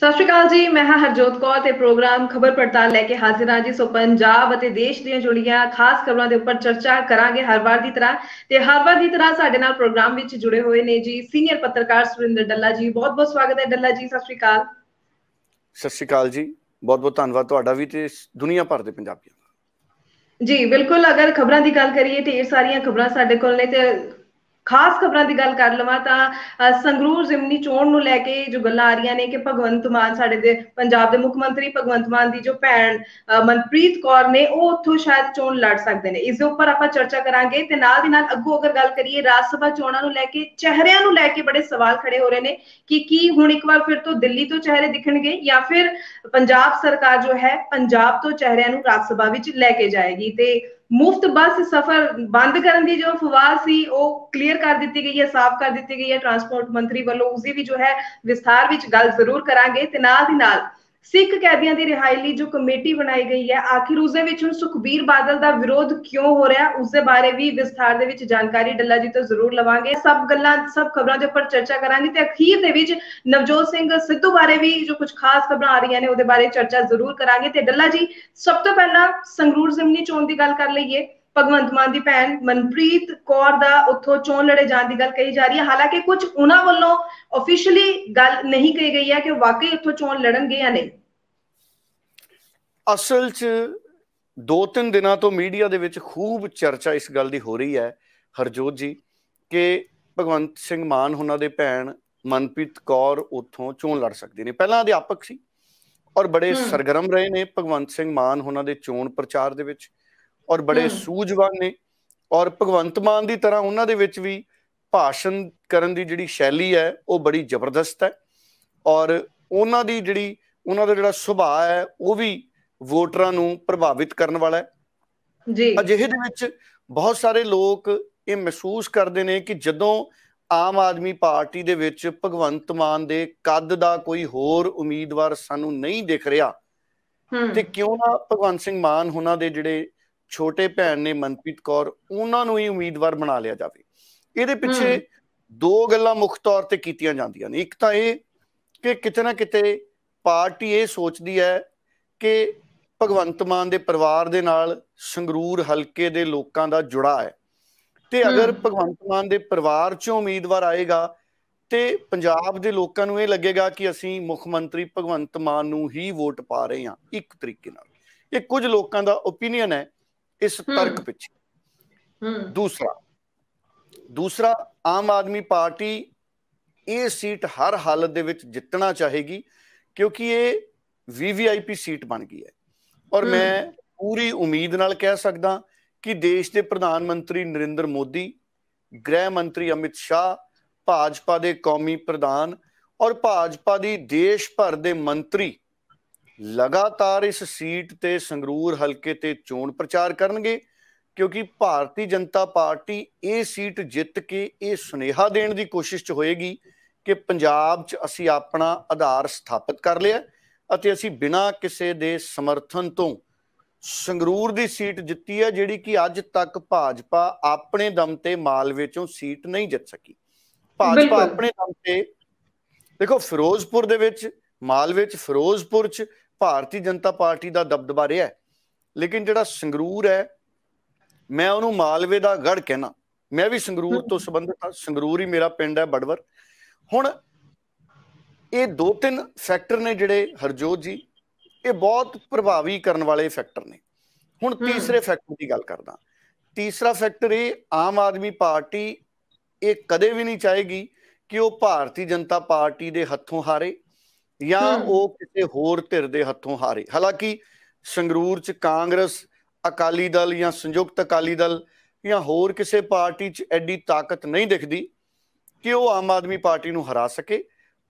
ਸਤਿ ਸ਼੍ਰੀ ਅਕਾਲ ਜੀ ਮੈਂ ਹਾਂ ਹਰਜੋਤ ਕੌਰ ਤੇ ਪ੍ਰੋਗਰਾਮ ਖਬਰ ਪੜਤਾਲ ਲੈ ਕੇ ਹਾਜ਼ਰ ਹਾਂ ਜੀ ਸੋ ਪੰਜਾਬ ਅਤੇ ਦੇਸ਼ ਦੀਆਂ ਜੁੜੀਆਂ ਖਾਸ ਖਬਰਾਂ ਦੇ ਉੱਪਰ ਚਰਚਾ ਕਰਾਂਗੇ ਹਰ ਵਾਰ ਦੀ ਤਰ੍ਹਾਂ ਤੇ ਹਰ ਵਾਰ ਦੀ ਤਰ੍ਹਾਂ ਸਾਡੇ ਨਾਲ ਪ੍ਰੋਗਰਾਮ ਵਿੱਚ ਜੁੜੇ ਹੋਏ ਨੇ ਜੀ ਸੀਨੀਅਰ ਪੱਤਰਕਾਰ ਸੁਰਿੰਦਰ ਡੱਲਾ ਜੀ ਬਹੁਤ ਬਹੁਤ ਸਵਾਗਤ ਹੈ ਡੱਲਾ ਜੀ ਸਤਿ ਸ਼੍ਰੀ ਅਕਾਲ ਸਤਿ ਸ਼੍ਰੀ ਅਕਾਲ ਜੀ ਬਹੁਤ ਬਹੁਤ ਧੰਨਵਾਦ ਤੁਹਾਡਾ ਵੀ ਤੇ ਦੁਨੀਆ ਭਰ ਦੇ ਪੰਜਾਬੀਆਂ ਜੀ ਬਿਲਕੁਲ ਅਗਰ ਖਬਰਾਂ ਦੀ ਗੱਲ ਕਰੀਏ ਤੇ ਇਹ ਸਾਰੀਆਂ ਖਬਰਾਂ ਸਾਡੇ ਕੋਲ ਨੇ ਤੇ ਖਾਸ ਖਬਰਾਂ ਦੀ ਗੱਲ ਕਰ ਲਵਾਂ ਤਾਂ ਸੰਗਰੂਰ ਜ਼ਿਮਨੀ ਚੋਣ ਨੂੰ ਲੈ ਕੇ ਜੋ ਗੱਲਾਂ ਆ ਰਹੀਆਂ ਨੇ ਕਿ ਭਗਵੰਤ ਮਾਨ ਸਾਡੇ ਦੇ ਪੰਜਾਬ ਦੇ ਮੁੱਖ ਮੰਤਰੀ ਭਗਵੰਤ ਮਾਨ ਦੀ ਜੋ ਭੈਣ ਮਨਪ੍ਰੀਤ ਕੌਰ ਨੇ ਉਹ ਉੱਥੋਂ ਸ਼ਾਇਦ ਚੋਣ ਲੜ ਸਕਦੇ ਨੇ ਇਸ ਦੇ ਉੱਪਰ ਆਪਾਂ ਚਰਚਾ ਕਰਾਂਗੇ ਤੇ ਨਾਲ ਦੀ ਨਾਲ ਅੱਗੋਂ ਅਗਰ ਗੱਲ ਕਰੀਏ ਰਾਜ ਸਭਾ ਚੋਣਾਂ ਨੂੰ ਲੈ ਕੇ ਚਿਹਰਿਆਂ ਨੂੰ ਲੈ ਕੇ ਬੜੇ ਸਵਾਲ ਖੜੇ ਹੋ ਰਹੇ ਨੇ ਕਿ ਕੀ ਹੁਣ ਇੱਕ ਵਾਰ ਫਿਰ ਤੋਂ ਦਿੱਲੀ ਤੋਂ ਚਿਹਰੇ ਦਿਖਣਗੇ ਜਾਂ ਫਿਰ ਪੰਜਾਬ ਸਰਕਾਰ ਜੋ ਹੈ ਪੰਜਾਬ ਤੋਂ ਚਿਹਰਿਆਂ ਨੂੰ ਰਾਜ ਸਭਾ ਵਿੱਚ ਲੈ ਕੇ ਜਾਏਗੀ ਤੇ ਮੁਫਤ ਬੱਸ ਸਫ਼ਰ ਬੰਦ ਕਰਨ ਦੀ ਜੋ ਫਵਾਹ ਸੀ ਉਹ ਕਲੀਅਰ ਕਰ ਦਿੱਤੀ ਗਈ ਹੈ ਸਾਫ਼ ਕਰ ਦਿੱਤੀ ਗਈ ਹੈ ਟਰਾਂਸਪੋਰਟ ਮੰਤਰੀ ਵੱਲੋਂ ਉਸ ਦੀ ਵੀ ਜੋ ਹੈ ਵਿਸਥਾਰ ਵਿੱਚ ਗੱਲ ਜ਼ਰੂਰ ਕਰਾਂਗੇ ਤੇ ਨਾਲ ਦੀ ਨਾਲ ਸਿੱਖ ਕੈਦੀਆਂ ਦੀ ਰਿਹਾਈ ਲਈ ਜੋ ਕਮੇਟੀ ਬਣਾਈ ਗਈ ਹੈ ਆਖਿਰ ਉਸ ਦੇ ਵਿੱਚ ਹੁਣ ਸੁਖਬੀਰ ਬਾਦਲ ਦਾ ਵਿਰੋਧ ਕਿਉਂ ਹੋ ਰਿਹਾ ਉਸ ਦੇ ਬਾਰੇ ਵੀ ਵਿਸਥਾਰ ਦੇ ਵਿੱਚ ਜਾਣਕਾਰੀ ਡੱਲਾ ਜੀ ਤੋਂ ਜ਼ਰੂਰ ਲਵਾਂਗੇ ਸਭ ਗੱਲਾਂ ਸਭ ਖਬਰਾਂ ਦੇ ਉੱਪਰ ਚਰਚਾ ਕਰਾਂਗੇ ਤੇ ਅਖੀਰ ਦੇ ਵਿੱਚ ਨਵਜੋਤ ਸਿੰਘ ਸਿੱਧੂ ਬਾਰੇ ਵੀ ਜੋ ਕੁਝ ਖਾਸ ਖਬਰਾਂ ਆ ਰਹੀਆਂ ਨੇ ਉਹਦੇ ਬਾਰੇ ਚਰਚਾ ਜ਼ਰੂਰ ਕਰਾਂਗੇ ਤੇ ਡੱਲਾ ਜੀ ਸਭ ਤੋਂ ਪਹਿਲਾਂ ਸੰਗਰੂਰ ਜ਼ਮਨੀ ਚੋਣ ਦੀ ਗੱਲ ਕਰ ਲਈਏ ਭਗਵੰਤ ਮਾਨ ਦੀ ਭੈਣ ਮਨਪ੍ਰੀਤ ਕੌਰ ਦਾ ਉੱਥੋਂ ਚੋਣ ਲੜੇ ਜਾਣ ਦੀ ਗੱਲ ਕਹੀ ਜਾ ਰਹੀ ਹੈ ਹਾਲਾਂਕਿ ਕੁਝ ਉਹਨਾਂ ਵੱਲੋਂ ਆਫੀਸ਼ੀਅਲੀ ਗੱਲ ਨਹੀਂ ਕਹੀ ਗਈ ਹੈ ਕਿ ਵਾਕਈ ਉੱਥੋਂ ਚੋਣ ਲੜਨਗੇ ਜਾਂ ਨਹੀਂ ਅਸਲ 'ਚ ਦੋ ਤਿੰਨ ਦਿਨਾਂ ਤੋਂ ਮੀਡੀਆ ਦੇ ਵਿੱਚ ਖੂਬ ਚਰਚਾ ਇਸ ਗੱਲ ਦੀ ਹੋ ਰਹੀ ਹੈ ਹਰਜੋਤ ਜੀ ਕਿ ਭਗਵੰਤ ਸਿੰਘ ਮਾਨ ਉਹਨਾਂ ਦੇ ਭੈਣ ਮਨਪ੍ਰੀਤ ਕੌਰ ਉੱਥੋਂ ਚੋਣ ਲੜ ਸਕਦੇ ਨੇ ਪਹਿਲਾਂ ਅਧਿਆਪਕ ਸੀ ਔਰ ਬੜੇ ਸਰਗਰਮ ਰਹੇ ਨੇ ਭਗਵੰਤ ਸਿੰਘ ਮਾਨ ਉਹਨਾਂ ਦੇ ਚੋਣ ਪ੍ਰਚਾਰ ਦੇ ਵਿੱਚ ਔਰ ਬੜੇ ਸੂਝਵਾਨ ਨੇ ਔਰ ਭਗਵੰਤ ਮਾਨ ਦੀ ਤਰ੍ਹਾਂ ਉਹਨਾਂ ਦੇ ਵਿੱਚ ਵੀ ਭਾਸ਼ਣ ਕਰਨ ਦੀ ਜਿਹੜੀ ਸ਼ੈਲੀ ਹੈ ਉਹ ਬੜੀ ਜ਼ਬਰਦਸਤ ਹੈ ਔਰ ਉਹਨਾਂ ਦੀ ਜਿਹੜੀ ਉਹਨਾਂ ਦਾ ਜਿਹੜਾ ਸੁਭਾਅ ਹੈ ਉਹ ਵੀ ਵੋਟਰਾਂ ਨੂੰ ਪ੍ਰਭਾਵਿਤ ਕਰਨ ਵਾਲਾ ਹੈ ਜੀ ਅਜਿਹੇ ਦੇ ਵਿੱਚ ਬਹੁਤ ਸਾਰੇ ਲੋਕ ਇਹ ਮਹਿਸੂਸ ਕਰਦੇ ਨੇ ਕਿ ਜਦੋਂ ਆਮ ਆਦਮੀ ਪਾਰਟੀ ਦੇ ਵਿੱਚ ਭਗਵੰਤ ਮਾਨ ਦੇ ਕੱਦ ਦਾ ਕੋਈ ਹੋਰ ਉਮੀਦਵਾਰ ਸਾਨੂੰ ਨਹੀਂ ਦਿਖ ਰਿਹਾ ਤੇ ਕਿਉਂ ਨਾ ਭਗਵੰਤ ਸਿੰਘ ਮਾਨ ਉਹਨਾਂ ਦੇ ਜਿਹੜੇ ਛੋਟੇ ਭੈਣ ਨੇ ਮਨਪ੍ਰੀਤ ਕੌਰ ਉਹਨਾਂ ਨੂੰ ਹੀ ਉਮੀਦਵਾਰ ਬਣਾ ਲਿਆ ਜਾਵੇ ਇਹਦੇ ਪਿੱਛੇ ਦੋ ਗੱਲਾਂ ਮੁੱਖ ਤੌਰ ਤੇ ਕੀਤੀਆਂ ਜਾਂਦੀਆਂ ਨੇ ਇੱਕ ਤਾਂ ਇਹ ਕਿ ਕਿਤੇ ਨਾ ਕਿਤੇ ਪਾਰਟੀ ਇਹ ਸੋਚਦੀ ਹੈ ਕਿ ਭਗਵੰਤ ਮਾਨ ਦੇ ਪਰਿਵਾਰ ਦੇ ਨਾਲ ਸੰਗਰੂਰ ਹਲਕੇ ਦੇ ਲੋਕਾਂ ਦਾ ਜੁੜਾ ਹੈ ਤੇ ਅਗਰ ਭਗਵੰਤ ਮਾਨ ਦੇ ਪਰਿਵਾਰ ਚੋਂ ਉਮੀਦਵਾਰ ਆਏਗਾ ਤੇ ਪੰਜਾਬ ਦੇ ਲੋਕਾਂ ਨੂੰ ਇਹ ਲੱਗੇਗਾ ਕਿ ਅਸੀਂ ਮੁੱਖ ਮੰਤਰੀ ਭਗਵੰਤ ਮਾਨ ਨੂੰ ਹੀ ਵੋਟ ਪਾ ਰਹੇ ਹਾਂ ਇੱਕ ਤਰੀਕੇ ਨਾਲ ਇਹ ਕੁਝ ਲੋਕਾਂ ਦਾ ਓਪੀਨੀਅਨ ਹੈ ਇਸ ਤਰਕ ਪਿੱਛੇ ਦੂਸਰਾ ਦੂਸਰਾ ਆਮ ਆਦਮੀ ਪਾਰਟੀ ਇਹ ਸੀਟ ਹਰ ਹਾਲਤ ਦੇ ਵਿੱਚ ਜਿੱਤਣਾ ਚਾਹੇਗੀ ਕਿਉਂਕਿ ਇਹ ਵੀਵੀਆਈਪੀ ਸੀਟ ਬਣ ਗਈ ਹੈ ਔਰ ਮੈਂ ਪੂਰੀ ਉਮੀਦ ਨਾਲ ਕਹਿ ਸਕਦਾ ਕਿ ਦੇਸ਼ ਦੇ ਪ੍ਰਧਾਨ ਮੰਤਰੀ ਨਰਿੰਦਰ ਮੋਦੀ ਗ੍ਰਹਿ ਮੰਤਰੀ ਅਮਿਤ ਸ਼ਾਹ ਭਾਜਪਾ ਦੇ ਕੌਮੀ ਪ੍ਰਧਾਨ ਔਰ ਭਾਜਪਾ ਦੀ ਦੇਸ਼ ਭਰ ਦੇ ਮੰਤਰੀ ਲਗਾਤਾਰ ਇਸ ਸੀਟ ਤੇ ਸੰਗਰੂਰ ਹਲਕੇ ਤੇ ਚੋਣ ਪ੍ਰਚਾਰ ਕਰਨਗੇ ਕਿਉਂਕਿ ਭਾਰਤੀ ਜਨਤਾ ਪਾਰਟੀ ਇਹ ਸੀਟ ਜਿੱਤ ਕੇ ਇਹ ਸੁਨੇਹਾ ਦੇਣ ਦੀ ਕੋਸ਼ਿਸ਼ 'ਚ ਹੋਏਗੀ ਕਿ ਪੰਜਾਬ 'ਚ ਅਸੀਂ ਆਪਣਾ ਆਧਾਰ ਸਥਾਪਿਤ ਕਰ ਲਿਆ ਅਤੇ ਅਸੀਂ ਬਿਨਾਂ ਕਿਸੇ ਦੇ ਸਮਰਥਨ ਤੋਂ ਸੰਗਰੂਰ ਦੀ ਸੀਟ ਜਿੱਤੀ ਹੈ ਜਿਹੜੀ ਕਿ ਅੱਜ ਤੱਕ ਭਾਜਪਾ ਆਪਣੇ ਦਮ ਤੇ ਮਾਲਵੇ 'ਚੋਂ ਸੀਟ ਨਹੀਂ ਜਿੱਤ ਸਕੀ ਭਾਜਪਾ ਆਪਣੇ ਦਮ ਤੇ ਦੇਖੋ ਫਿਰੋਜ਼ਪੁਰ ਦੇ ਵਿੱਚ ਮਾਲਵੇ 'ਚ ਫਿਰੋਜ਼ਪੁਰ 'ਚ ਭਾਰਤੀ ਜਨਤਾ ਪਾਰਟੀ ਦਾ ਦਬਦਬਾ ਰਿਹਾ ਹੈ ਲੇਕਿਨ ਜਿਹੜਾ ਸੰਗਰੂਰ ਹੈ ਮੈਂ ਉਹਨੂੰ ਮਾਲਵੇ ਦਾ ਗੜ ਕਹਿਣਾ ਮੈਂ ਵੀ ਸੰਗਰੂਰ ਤੋਂ ਸੰਬੰਧਿਤ ਹਾਂ ਸੰਗਰੂਰ ਹੀ ਮੇਰਾ ਪਿੰਡ ਹੈ ਬੜਵਰ ਹੁਣ ਇਹ ਦੋ ਤਿੰਨ ਫੈਕਟਰ ਨੇ ਜਿਹੜੇ ਹਰਜੋਤ ਜੀ ਇਹ ਬਹੁਤ ਪ੍ਰਭਾਵੀ ਕਰਨ ਵਾਲੇ ਫੈਕਟਰ ਨੇ ਹੁਣ ਤੀਸਰੇ ਫੈਕਟਰ ਦੀ ਗੱਲ ਕਰਦਾ ਤੀਸਰਾ ਫੈਕਟਰ ਇਹ ਆਮ ਆਦਮੀ ਪਾਰਟੀ ਇਹ ਕਦੇ ਵੀ ਨਹੀਂ ਚਾਹੇਗੀ ਕਿ ਉਹ ਭਾਰਤੀ ਜਨਤਾ ਪਾਰਟੀ ਦੇ ਹੱਥੋਂ ਹਾਰੇ ਜਾਂ ਉਹ ਕਿਸੇ ਹੋਰ ਧਿਰ ਦੇ ਹੱਥੋਂ ਹਾਰੇ ਹਾਲਾਂਕਿ ਸੰਗਰੂਰ 'ਚ ਕਾਂਗਰਸ ਅਕਾਲੀ ਦਲ ਜਾਂ ਸੰਯੁਕਤ ਅਕਾਲੀ ਦਲ ਜਾਂ ਹੋਰ ਕਿਸੇ ਪਾਰਟੀ 'ਚ ਐਡੀ ਤਾਕਤ ਨਹੀਂ ਦਿਖਦੀ ਕਿ ਉਹ ਆਮ ਆਦਮੀ ਪਾਰਟੀ ਨੂੰ ਹਰਾ ਸਕੇ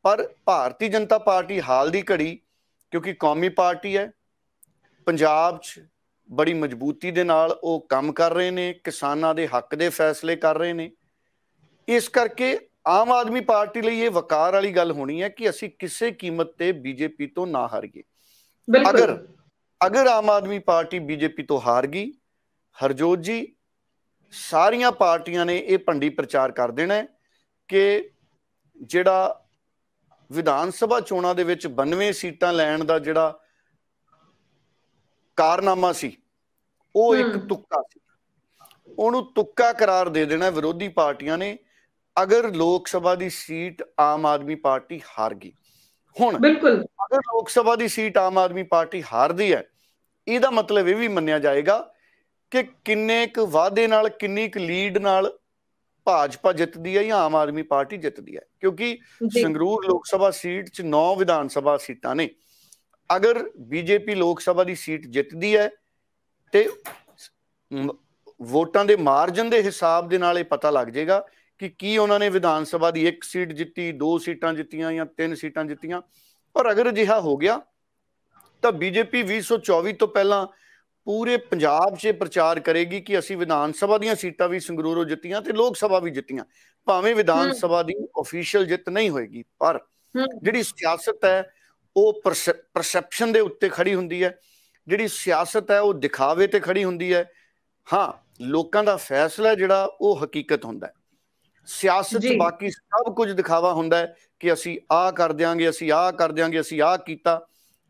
ਪਰ ਭਾਰਤੀ ਜਨਤਾ ਪਾਰਟੀ ਹਾਲ ਦੀ ਘੜੀ ਕਿਉਂਕਿ ਕੌਮੀ ਪਾਰਟੀ ਹੈ ਪੰਜਾਬ 'ਚ ਬੜੀ ਮਜ਼ਬੂਤੀ ਦੇ ਨਾਲ ਉਹ ਕੰਮ ਕਰ ਰਹੇ ਨੇ ਕਿਸਾਨਾਂ ਦੇ ਹੱਕ ਦੇ ਫੈਸਲੇ ਕਰ ਰਹੇ ਨੇ ਇਸ ਕਰਕੇ ਆਮ ਆਦਮੀ ਪਾਰਟੀ ਲਈ ਇਹ ਵਕਾਰ ਵਾਲੀ ਗੱਲ ਹੋਣੀ ਹੈ ਕਿ ਅਸੀਂ ਕਿਸੇ ਕੀਮਤ ਤੇ ਬੀਜੇਪੀ ਤੋਂ ਨਾ ਹਾਰੀਏ ਅਗਰ ਅਗਰ ਆਮ ਆਦਮੀ ਪਾਰਟੀ ਬੀਜੇਪੀ ਤੋਂ ਹਾਰ ਗਈ ਹਰਜੋਤ ਜੀ ਸਾਰੀਆਂ ਪਾਰਟੀਆਂ ਨੇ ਇਹ ਭੰਡੀ ਪ੍ਰਚਾਰ ਕਰ ਦੇਣਾ ਕਿ ਜਿਹੜਾ ਵਿਧਾਨ ਸਭਾ ਚੋਣਾਂ ਦੇ ਵਿੱਚ 92 ਸੀਟਾਂ ਲੈਣ ਦਾ ਜਿਹੜਾ ਕਾਰਨਾਮਾ ਸੀ ਉਹ ਇੱਕ ਤੁੱਕਾ ਸੀ ਉਹਨੂੰ ਤੁੱਕਾ ਕਰਾਰ ਦੇ ਦੇਣਾ ਵਿਰੋਧੀ ਪਾਰਟੀਆਂ ਨੇ ਅਗਰ ਲੋਕ ਸਭਾ ਦੀ ਸੀਟ ਆਮ ਆਦਮੀ ਪਾਰਟੀ ਹਾਰ ਗਈ ਹੁਣ ਬਿਲਕੁਲ ਅਗਰ ਲੋਕ ਸਭਾ ਦੀ ਸੀਟ ਆਮ ਆਦਮੀ ਪਾਰਟੀ ਹਾਰਦੀ ਹੈ ਇਹਦਾ ਮਤਲਬ ਇਹ ਵੀ ਮੰਨਿਆ ਜਾਏਗਾ ਕਿ ਕਿੰਨੇ ਕੁ ਵਾਅਦੇ ਨਾਲ ਕਿੰਨੀ ਕੁ ਲੀਡ ਨਾਲ ਭਾਜਪਾ ਜਿੱਤਦੀ ਹੈ ਜਾਂ ਆਮ ਆਦਮੀ ਪਾਰਟੀ ਜਿੱਤਦੀ ਹੈ ਕਿਉਂਕਿ ਸੰਗਰੂਰ ਲੋਕ ਸਭਾ ਸੀਟ 'ਚ 9 ਵਿਧਾਨ ਸਭਾ ਸੀਟਾਂ ਨੇ ਅਗਰ ਬੀਜੇਪੀ ਲੋਕ ਸਭਾ ਦੀ ਸੀਟ ਜਿੱਤਦੀ ਹੈ ਤੇ ਵੋਟਾਂ ਦੇ ਮਾਰਜਨ ਦੇ ਹਿਸਾਬ ਦੇ ਨਾਲ ਇਹ ਪਤਾ ਲੱਗ ਜਾਏਗਾ ਕਿ ਕੀ ਉਹਨਾਂ ਨੇ ਵਿਧਾਨ ਸਭਾ ਦੀ ਇੱਕ ਸੀਟ ਜਿੱਤੀ ਦੋ ਸੀਟਾਂ ਜਿੱਤੀਆਂ ਜਾਂ ਤਿੰਨ ਸੀਟਾਂ ਜਿੱਤੀਆਂ ਪਰ ਅਗਰ ਅਜਿਹਾ ਹੋ ਗਿਆ ਤਾਂ ਬੀਜੇਪੀ 2024 ਤੋਂ ਪਹਿਲਾਂ ਪੂਰੇ ਪੰਜਾਬ 'ਚ ਪ੍ਰਚਾਰ ਕਰੇਗੀ ਕਿ ਅਸੀਂ ਵਿਧਾਨ ਸਭਾ ਦੀਆਂ ਸੀਟਾਂ ਵੀ ਸੰਗਰੂਰੋਂ ਜਿੱਤੀਆਂ ਤੇ ਲੋਕ ਸਭਾ ਵੀ ਜਿੱਤੀਆਂ ਭਾਵੇਂ ਵਿਧਾਨ ਸਭਾ ਦੀ ਅਫੀਸ਼ੀਅਲ ਜਿੱਤ ਨਹੀਂ ਹੋਏਗੀ ਪਰ ਜਿਹੜੀ ਸਿਆਸਤ ਹੈ ਉਹ ਪਰਸੈਪਸ਼ਨ ਦੇ ਉੱਤੇ ਖੜੀ ਹੁੰਦੀ ਹੈ ਜਿਹੜੀ ਸਿਆਸਤ ਹੈ ਉਹ ਦਿਖਾਵੇ ਤੇ ਖੜੀ ਹੁੰਦੀ ਹੈ ਹਾਂ ਲੋਕਾਂ ਦਾ ਫੈਸਲਾ ਜਿਹੜਾ ਉਹ ਹਕੀਕਤ ਹੁੰਦਾ ਹੈ ਸਿਆਸਤ ਬਾਕੀ ਸਭ ਕੁਝ ਦਿਖਾਵਾ ਹੁੰਦਾ ਹੈ ਕਿ ਅਸੀਂ ਆਹ ਕਰ ਦਿਆਂਗੇ ਅਸੀਂ ਆਹ ਕਰ ਦਿਆਂਗੇ ਅਸੀਂ ਆਹ ਕੀਤਾ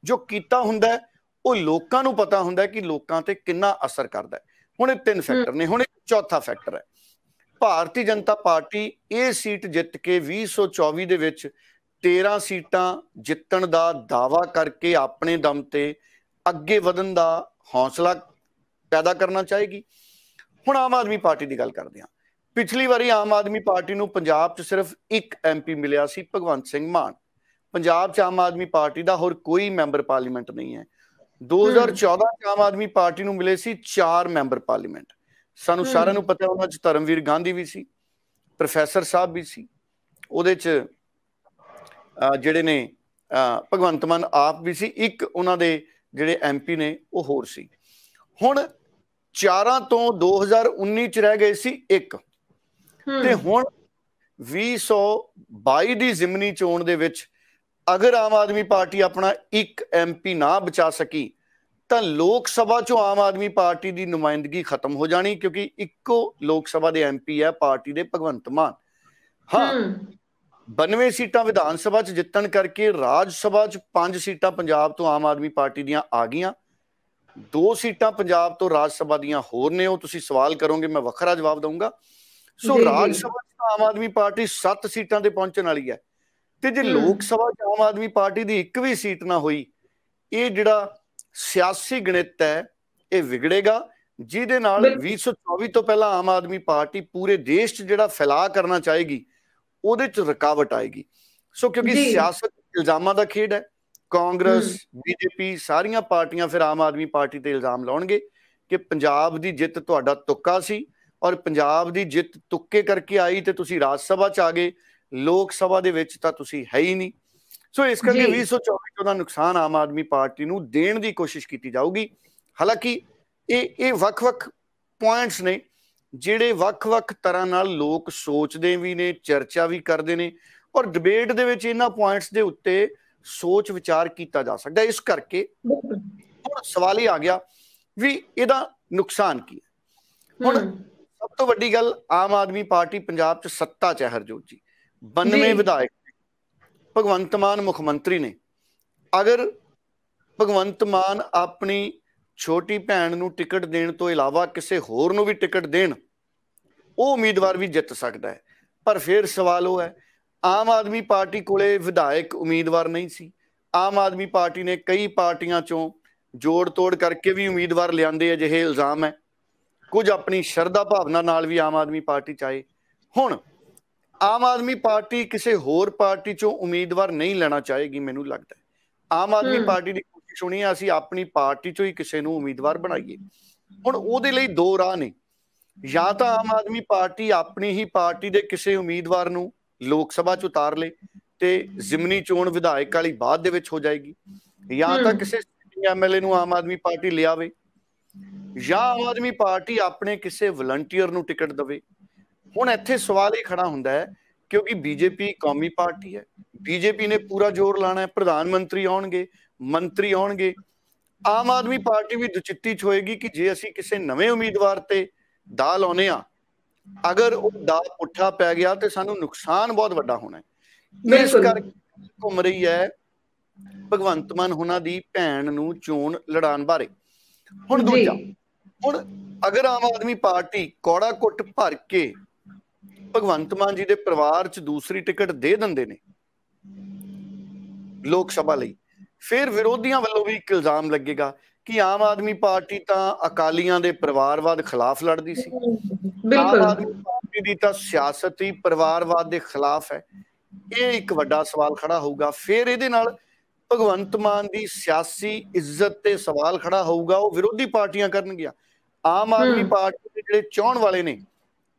ਜੋ ਕੀਤਾ ਹੁੰਦਾ ਉਹ ਲੋਕਾਂ ਨੂੰ ਪਤਾ ਹੁੰਦਾ ਕਿ ਲੋਕਾਂ ਤੇ ਕਿੰਨਾ ਅਸਰ ਕਰਦਾ ਹੁਣ ਇਹ ਤਿੰਨ ਫੈਕਟਰ ਨੇ ਹੁਣ ਇਹ ਚੌਥਾ ਫੈਕਟਰ ਹੈ ਭਾਰਤੀ ਜਨਤਾ ਪਾਰਟੀ ਇਹ ਸੀਟ ਜਿੱਤ ਕੇ 2024 ਦੇ ਵਿੱਚ 13 ਸੀਟਾਂ ਜਿੱਤਣ ਦਾ ਦਾਵਾ ਕਰਕੇ ਆਪਣੇ ਦਮ ਤੇ ਅੱਗੇ ਵਧਣ ਦਾ ਹੌਸਲਾ ਪੈਦਾ ਕਰਨਾ ਚਾਹੇਗੀ ਹੁਣ ਆਮ ਆਦਮੀ ਪਾਰਟੀ ਦੀ ਗੱਲ ਕਰਦੇ ਹਾਂ ਪਿਛਲੀ ਵਾਰੀ ਆਮ ਆਦਮੀ ਪਾਰਟੀ ਨੂੰ ਪੰਜਾਬ 'ਚ ਸਿਰਫ ਇੱਕ ਐਮਪੀ ਮਿਲਿਆ ਸੀ ਭਗਵੰਤ ਸਿੰਘ ਮਾਨ ਪੰਜਾਬ 'ਚ ਆਮ ਆਦਮੀ ਪਾਰਟੀ ਦਾ ਹੋਰ ਕੋਈ ਮੈਂਬਰ ਪਾਰਲੀਮੈਂਟ ਨਹੀਂ ਹੈ 2014 'ਚ ਆਮ ਆਦਮੀ ਪਾਰਟੀ ਨੂੰ ਮਿਲੇ ਸੀ 4 ਮੈਂਬਰ ਪਾਰਲੀਮੈਂਟ ਸਾਨੂੰ ਸਾਰਿਆਂ ਨੂੰ ਪਤਾ ਉਹਨਾਂ 'ਚ ਧਰਮਵੀਰ ਗਾਂਧੀ ਵੀ ਸੀ ਪ੍ਰੋਫੈਸਰ ਸਾਹਿਬ ਵੀ ਸੀ ਉਹਦੇ 'ਚ ਜਿਹੜੇ ਨੇ ਭਗਵੰਤ ਮਾਨ ਆਪ ਵੀ ਸੀ ਇੱਕ ਉਹਨਾਂ ਦੇ ਜਿਹੜੇ ਐਮਪੀ ਨੇ ਉਹ ਹੋਰ ਸੀ ਹੁਣ 4 ਤੋਂ 2019 ਚ ਰਹਿ ਗਏ ਸੀ ਇੱਕ ਤੇ ਹੁਣ 2022 ਦੀ ਜ਼ਿਮਨੀ ਚੋਣ ਦੇ ਵਿੱਚ ਅਗਰ ਆਮ ਆਦਮੀ ਪਾਰਟੀ ਆਪਣਾ ਇੱਕ ਐਮਪੀ ਨਾ ਬਚਾ ਸਕੀ ਤਾਂ ਲੋਕ ਸਭਾ ਚੋਂ ਆਮ ਆਦਮੀ ਪਾਰਟੀ ਦੀ ਨੁਮਾਇੰਦਗੀ ਖਤਮ ਹੋ ਜਾਣੀ ਕਿਉਂਕਿ ਇੱਕੋ ਲੋਕ ਸਭਾ ਦੇ ਐਮਪੀ ਹੈ ਪਾਰਟੀ ਦੇ ਭਗਵੰਤ ਮਾਨ ਹਾਂ 92 ਸੀਟਾਂ ਵਿਧਾਨ ਸਭਾ ਚ ਜਿੱਤਣ ਕਰਕੇ ਰਾਜ ਸਭਾ ਚ 5 ਸੀਟਾਂ ਪੰਜਾਬ ਤੋਂ ਆਮ ਆਦਮੀ ਪਾਰਟੀ ਦੀਆਂ ਆ ਗਈਆਂ ਦੋ ਸੀਟਾਂ ਪੰਜਾਬ ਤੋਂ ਰਾਜ ਸਭਾ ਦੀਆਂ ਹੋਰ ਨੇ ਉਹ ਤੁਸੀਂ ਸਵਾਲ ਕਰੋਗੇ ਮੈਂ ਵੱਖਰਾ ਜਵਾਬ ਦਊਂਗਾ ਸੋ ਰਾਜ ਸਭਾ ਆਮ ਆਦਮੀ ਪਾਰਟੀ 7 ਸੀਟਾਂ ਤੇ ਪਹੁੰਚਣ ਵਾਲੀ ਹੈ ਤੇ ਜੇ ਲੋਕ ਸਭਾ ਆਮ ਆਦਮੀ ਪਾਰਟੀ ਦੀ ਇੱਕ ਵੀ ਸੀਟ ਨਾ ਹੋਈ ਇਹ ਜਿਹੜਾ ਸਿਆਸੀ ਗਣਿਤ ਹੈ ਇਹ ਵਿਗੜੇਗਾ ਜਿਹਦੇ ਨਾਲ 2024 ਤੋਂ ਪਹਿਲਾਂ ਆਮ ਆਦਮੀ ਪਾਰਟੀ ਪੂਰੇ ਦੇਸ਼ 'ਚ ਜਿਹੜਾ ਫੈਲਾ ਕਰਨਾ ਚਾਹੇਗੀ ਉਹਦੇ 'ਚ ਰੁਕਾਵਟ ਆਏਗੀ ਸੋ ਕਿਉਂਕਿ ਸਿਆਸਤ ਇਲਜ਼ਾਮਾਂ ਦਾ ਖੇਡ ਹੈ ਕਾਂਗਰਸ ਬੀਜੇਪੀ ਸਾਰੀਆਂ ਪਾਰਟੀਆਂ ਫਿਰ ਆਮ ਆਦਮੀ ਪਾਰਟੀ ਤੇ ਇਲਜ਼ਾਮ ਲਾਉਣਗੇ ਕਿ ਪੰਜਾਬ ਦੀ ਜਿੱਤ ਤੁਹਾਡਾ ਤੁੱਕਾ ਸੀ ਔਰ ਪੰਜਾਬ ਦੀ ਜਿੱਤ ਤੁੱਕੇ ਕਰਕੇ ਆਈ ਤੇ ਤੁਸੀਂ ਰਾਜ ਸਭਾ ਚ ਆ ਗਏ ਲੋਕ ਸਭਾ ਦੇ ਵਿੱਚ ਤਾਂ ਤੁਸੀਂ ਹੈ ਹੀ ਨਹੀਂ ਸੋ ਇਸ ਕਰਕੇ 2024 ਚ ਉਹਦਾ ਨੁਕਸਾਨ ਆਮ ਆਦਮੀ ਪਾਰਟੀ ਨੂੰ ਦੇਣ ਦੀ ਕੋਸ਼ਿਸ਼ ਕੀਤੀ ਜਾਊਗੀ ਹਾਲਾਂਕਿ ਇਹ ਇਹ ਵੱਖ-ਵੱਖ ਪੁਆਇੰਟਸ ਨੇ ਜਿਹੜੇ ਵੱਖ-ਵੱਖ ਤਰ੍ਹਾਂ ਨਾਲ ਲੋਕ ਸੋਚਦੇ ਵੀ ਨੇ ਚਰਚਾ ਵੀ ਕਰਦੇ ਨੇ ਔਰ ਡਿਬੇਟ ਦੇ ਵਿੱਚ ਇਹਨਾਂ ਪੁਆਇੰਟਸ ਦੇ ਉੱਤੇ ਸੋਚ ਵਿਚਾਰ ਕੀਤਾ ਜਾ ਸਕਦਾ ਇਸ ਕਰਕੇ ਹੁਣ ਸਵਾਲ ਹੀ ਆ ਗਿਆ ਵੀ ਇਹਦਾ ਨੁਕਸਾਨ ਕੀ ਹੈ ਹੁਣ ਸਭ ਤੋਂ ਵੱਡੀ ਗੱਲ ਆਮ ਆਦਮੀ ਪਾਰਟੀ ਪੰਜਾਬ 'ਚ ਸੱਤਾ ਚ ਹਰਜੋਤ ਜੀ 92 ਵਿਧਾਇਕ ਭਗਵੰਤ ਮਾਨ ਮੁੱਖ ਮੰਤਰੀ ਨੇ ਅਗਰ ਭਗਵੰਤ ਮਾਨ ਆਪਣੀ ਛੋਟੀ ਭੈਣ ਨੂੰ ਟਿਕਟ ਦੇਣ ਤੋਂ ਇਲਾਵਾ ਕਿਸੇ ਹੋਰ ਨੂੰ ਵੀ ਟਿਕਟ ਦੇਣ ਉਹ ਉਮੀਦਵਾਰ ਵੀ ਜਿੱਤ ਸਕਦਾ ਹੈ ਪਰ ਫਿਰ ਸਵਾਲ ਉਹ ਹੈ ਆਮ ਆਦਮੀ ਪਾਰਟੀ ਕੋਲੇ ਵਿਧਾਇਕ ਉਮੀਦਵਾਰ ਨਹੀਂ ਸੀ ਆਮ ਆਦਮੀ ਪਾਰਟੀ ਨੇ ਕਈ ਪਾਰਟੀਆਂ ਚੋਂ ਜੋੜ ਤੋੜ ਕਰਕੇ ਵੀ ਉਮੀਦਵਾਰ ਲਿਆਂਦੇ ਅਜਿਹੇ ਇਲਜ਼ਾਮ ਹੈ ਕੁਝ ਆਪਣੀ ਸ਼ਰਧਾ ਭਾਵਨਾ ਨਾਲ ਵੀ ਆਮ ਆਦਮੀ ਪਾਰਟੀ ਚ ਆਏ ਹੁਣ ਆਮ ਆਦਮੀ ਪਾਰਟੀ ਕਿਸੇ ਹੋਰ ਪਾਰਟੀ ਚੋਂ ਉਮੀਦਵਾਰ ਨਹੀਂ ਲੈਣਾ ਚਾਹੇਗੀ ਮੈਨੂੰ ਲੱਗਦਾ ਆਮ ਆਦਮੀ ਪਾਰਟੀ ਦੀ ਕੋਸ਼ਿਸ਼ ਹੋਣੀ ਆ ਅਸੀਂ ਆਪਣੀ ਪਾਰਟੀ ਚੋਂ ਹੀ ਕਿਸੇ ਨੂੰ ਉਮੀਦਵਾਰ ਬਣਾਈਏ ਹੁਣ ਉਹਦੇ ਲਈ ਦੋ ਰਾਹ ਨੇ ਜਾਂ ਤਾਂ ਆਮ ਆਦਮੀ ਪਾਰਟੀ ਆਪਣੀ ਹੀ ਪਾਰਟੀ ਦੇ ਕਿਸੇ ਉਮੀਦਵਾਰ ਨੂੰ ਲੋਕ ਸਭਾ ਚ ਉਤਾਰ ਲੇ ਤੇ ਜ਼ਿਮਨੀ ਚੋਣ ਵਿਧਾਇਕ ਵਾਲੀ ਬਾਅਦ ਦੇ ਵਿੱਚ ਹੋ ਜਾਏਗੀ ਜਾਂ ਤਾਂ ਕਿਸੇ ਐਮਐਲਏ ਨੂੰ ਆਮ ਆਦਮੀ ਪਾਰਟੀ ਲਿਆਵੇ ਜਾਂ ਆਮ ਆਦਮੀ ਪਾਰਟੀ ਆਪਣੇ ਕਿਸੇ ਵਲੰਟੀਅਰ ਨੂੰ ਟਿਕਟ ਦਵੇ ਹੁਣ ਇੱਥੇ ਸਵਾਲ ਇਹ ਖੜਾ ਹੁੰਦਾ ਹੈ ਕਿਉਂਕਿ ਬੀਜੇਪੀ ਕੌਮੀ ਪਾਰਟੀ ਹੈ ਬੀਜੇਪੀ ਨੇ ਪੂਰਾ ਜ਼ੋਰ ਲਾਣਾ ਹੈ ਪ੍ਰਧਾਨ ਮੰਤਰੀ ਆਉਣਗੇ ਮੰਤਰੀ ਆਉਣਗੇ ਆਮ ਆਦਮੀ ਪਾਰਟੀ ਵੀ ਦੁਚਿੱਤੀ ਹੋਏਗੀ ਕਿ ਜੇ ਅਸੀਂ ਕਿਸੇ ਨਵੇਂ ਉਮੀਦਵਾਰ ਤੇ ਦਾ ਲਾਉਨੇ ਆ ਅਗਰ ਉਹ ਦਾ ਪੁੱਠਾ ਪੈ ਗਿਆ ਤੇ ਸਾਨੂੰ ਨੁਕਸਾਨ ਬਹੁਤ ਵੱਡਾ ਹੋਣਾ ਹੈ ਇਸ ਕਰਕੇ ਘੁੰਮ ਰਹੀ ਹੈ ਭਗਵੰਤ ਮਾਨ ਉਹਨਾਂ ਦੀ ਭੈਣ ਨੂੰ ਚੋਣ ਲੜਾਉਣ ਬਾਰੇ ਹੁਣ ਦੂਜਾ ਹੁਣ ਅਗਰ ਆਮ ਆਦਮੀ ਪਾਰਟੀ ਕੋੜਾ ਕੁੱਟ ਭਰ ਕੇ ਭਗਵੰਤ ਮਾਨ ਜੀ ਦੇ ਪਰਿਵਾਰ 'ਚ ਦੂਸਰੀ ਟਿਕਟ ਦੇ ਦਿੰਦੇ ਨੇ ਲੋਕ ਸਭਾ ਲਈ ਫਿਰ ਵਿਰੋਧੀਆਂ ਵੱਲੋਂ ਵੀ ਇੱਕ ਇਲਜ਼ਾਮ ਲੱਗੇਗਾ ਕਿ ਆਮ ਆਦਮੀ ਪਾਰਟੀ ਤਾਂ ਅਕਾਲੀਆਂ ਦੇ ਪਰਿਵਾਰਵਾਦ ਖਿਲਾਫ ਲੜਦੀ ਸੀ ਬਿਲਕੁਲ ਆਮ ਆਦਮੀ ਪਾਰਟੀ ਦੀ ਤਾਂ ਸਿਆਸਤ ਹੀ ਪਰਿਵਾਰਵਾਦ ਦੇ ਖਿਲਾਫ ਹੈ ਇਹ ਇੱਕ ਵੱਡਾ ਸਵਾਲ ਖੜਾ ਹੋਊਗਾ ਫਿਰ ਇਹਦੇ ਨਾਲ ਭਗਵੰਤ ਮਾਨ ਦੀ ਸਿਆਸੀ ਇੱਜ਼ਤ ਤੇ ਸਵਾਲ ਖੜਾ ਹੋਊਗਾ ਉਹ ਵਿਰੋਧੀ ਪਾਰਟੀਆਂ ਕਰਨਗੀਆਂ ਆਮ ਆਦਮੀ ਪਾਰਟੀ ਦੇ ਜਿਹੜੇ ਚੋਣ ਵਾਲੇ ਨੇ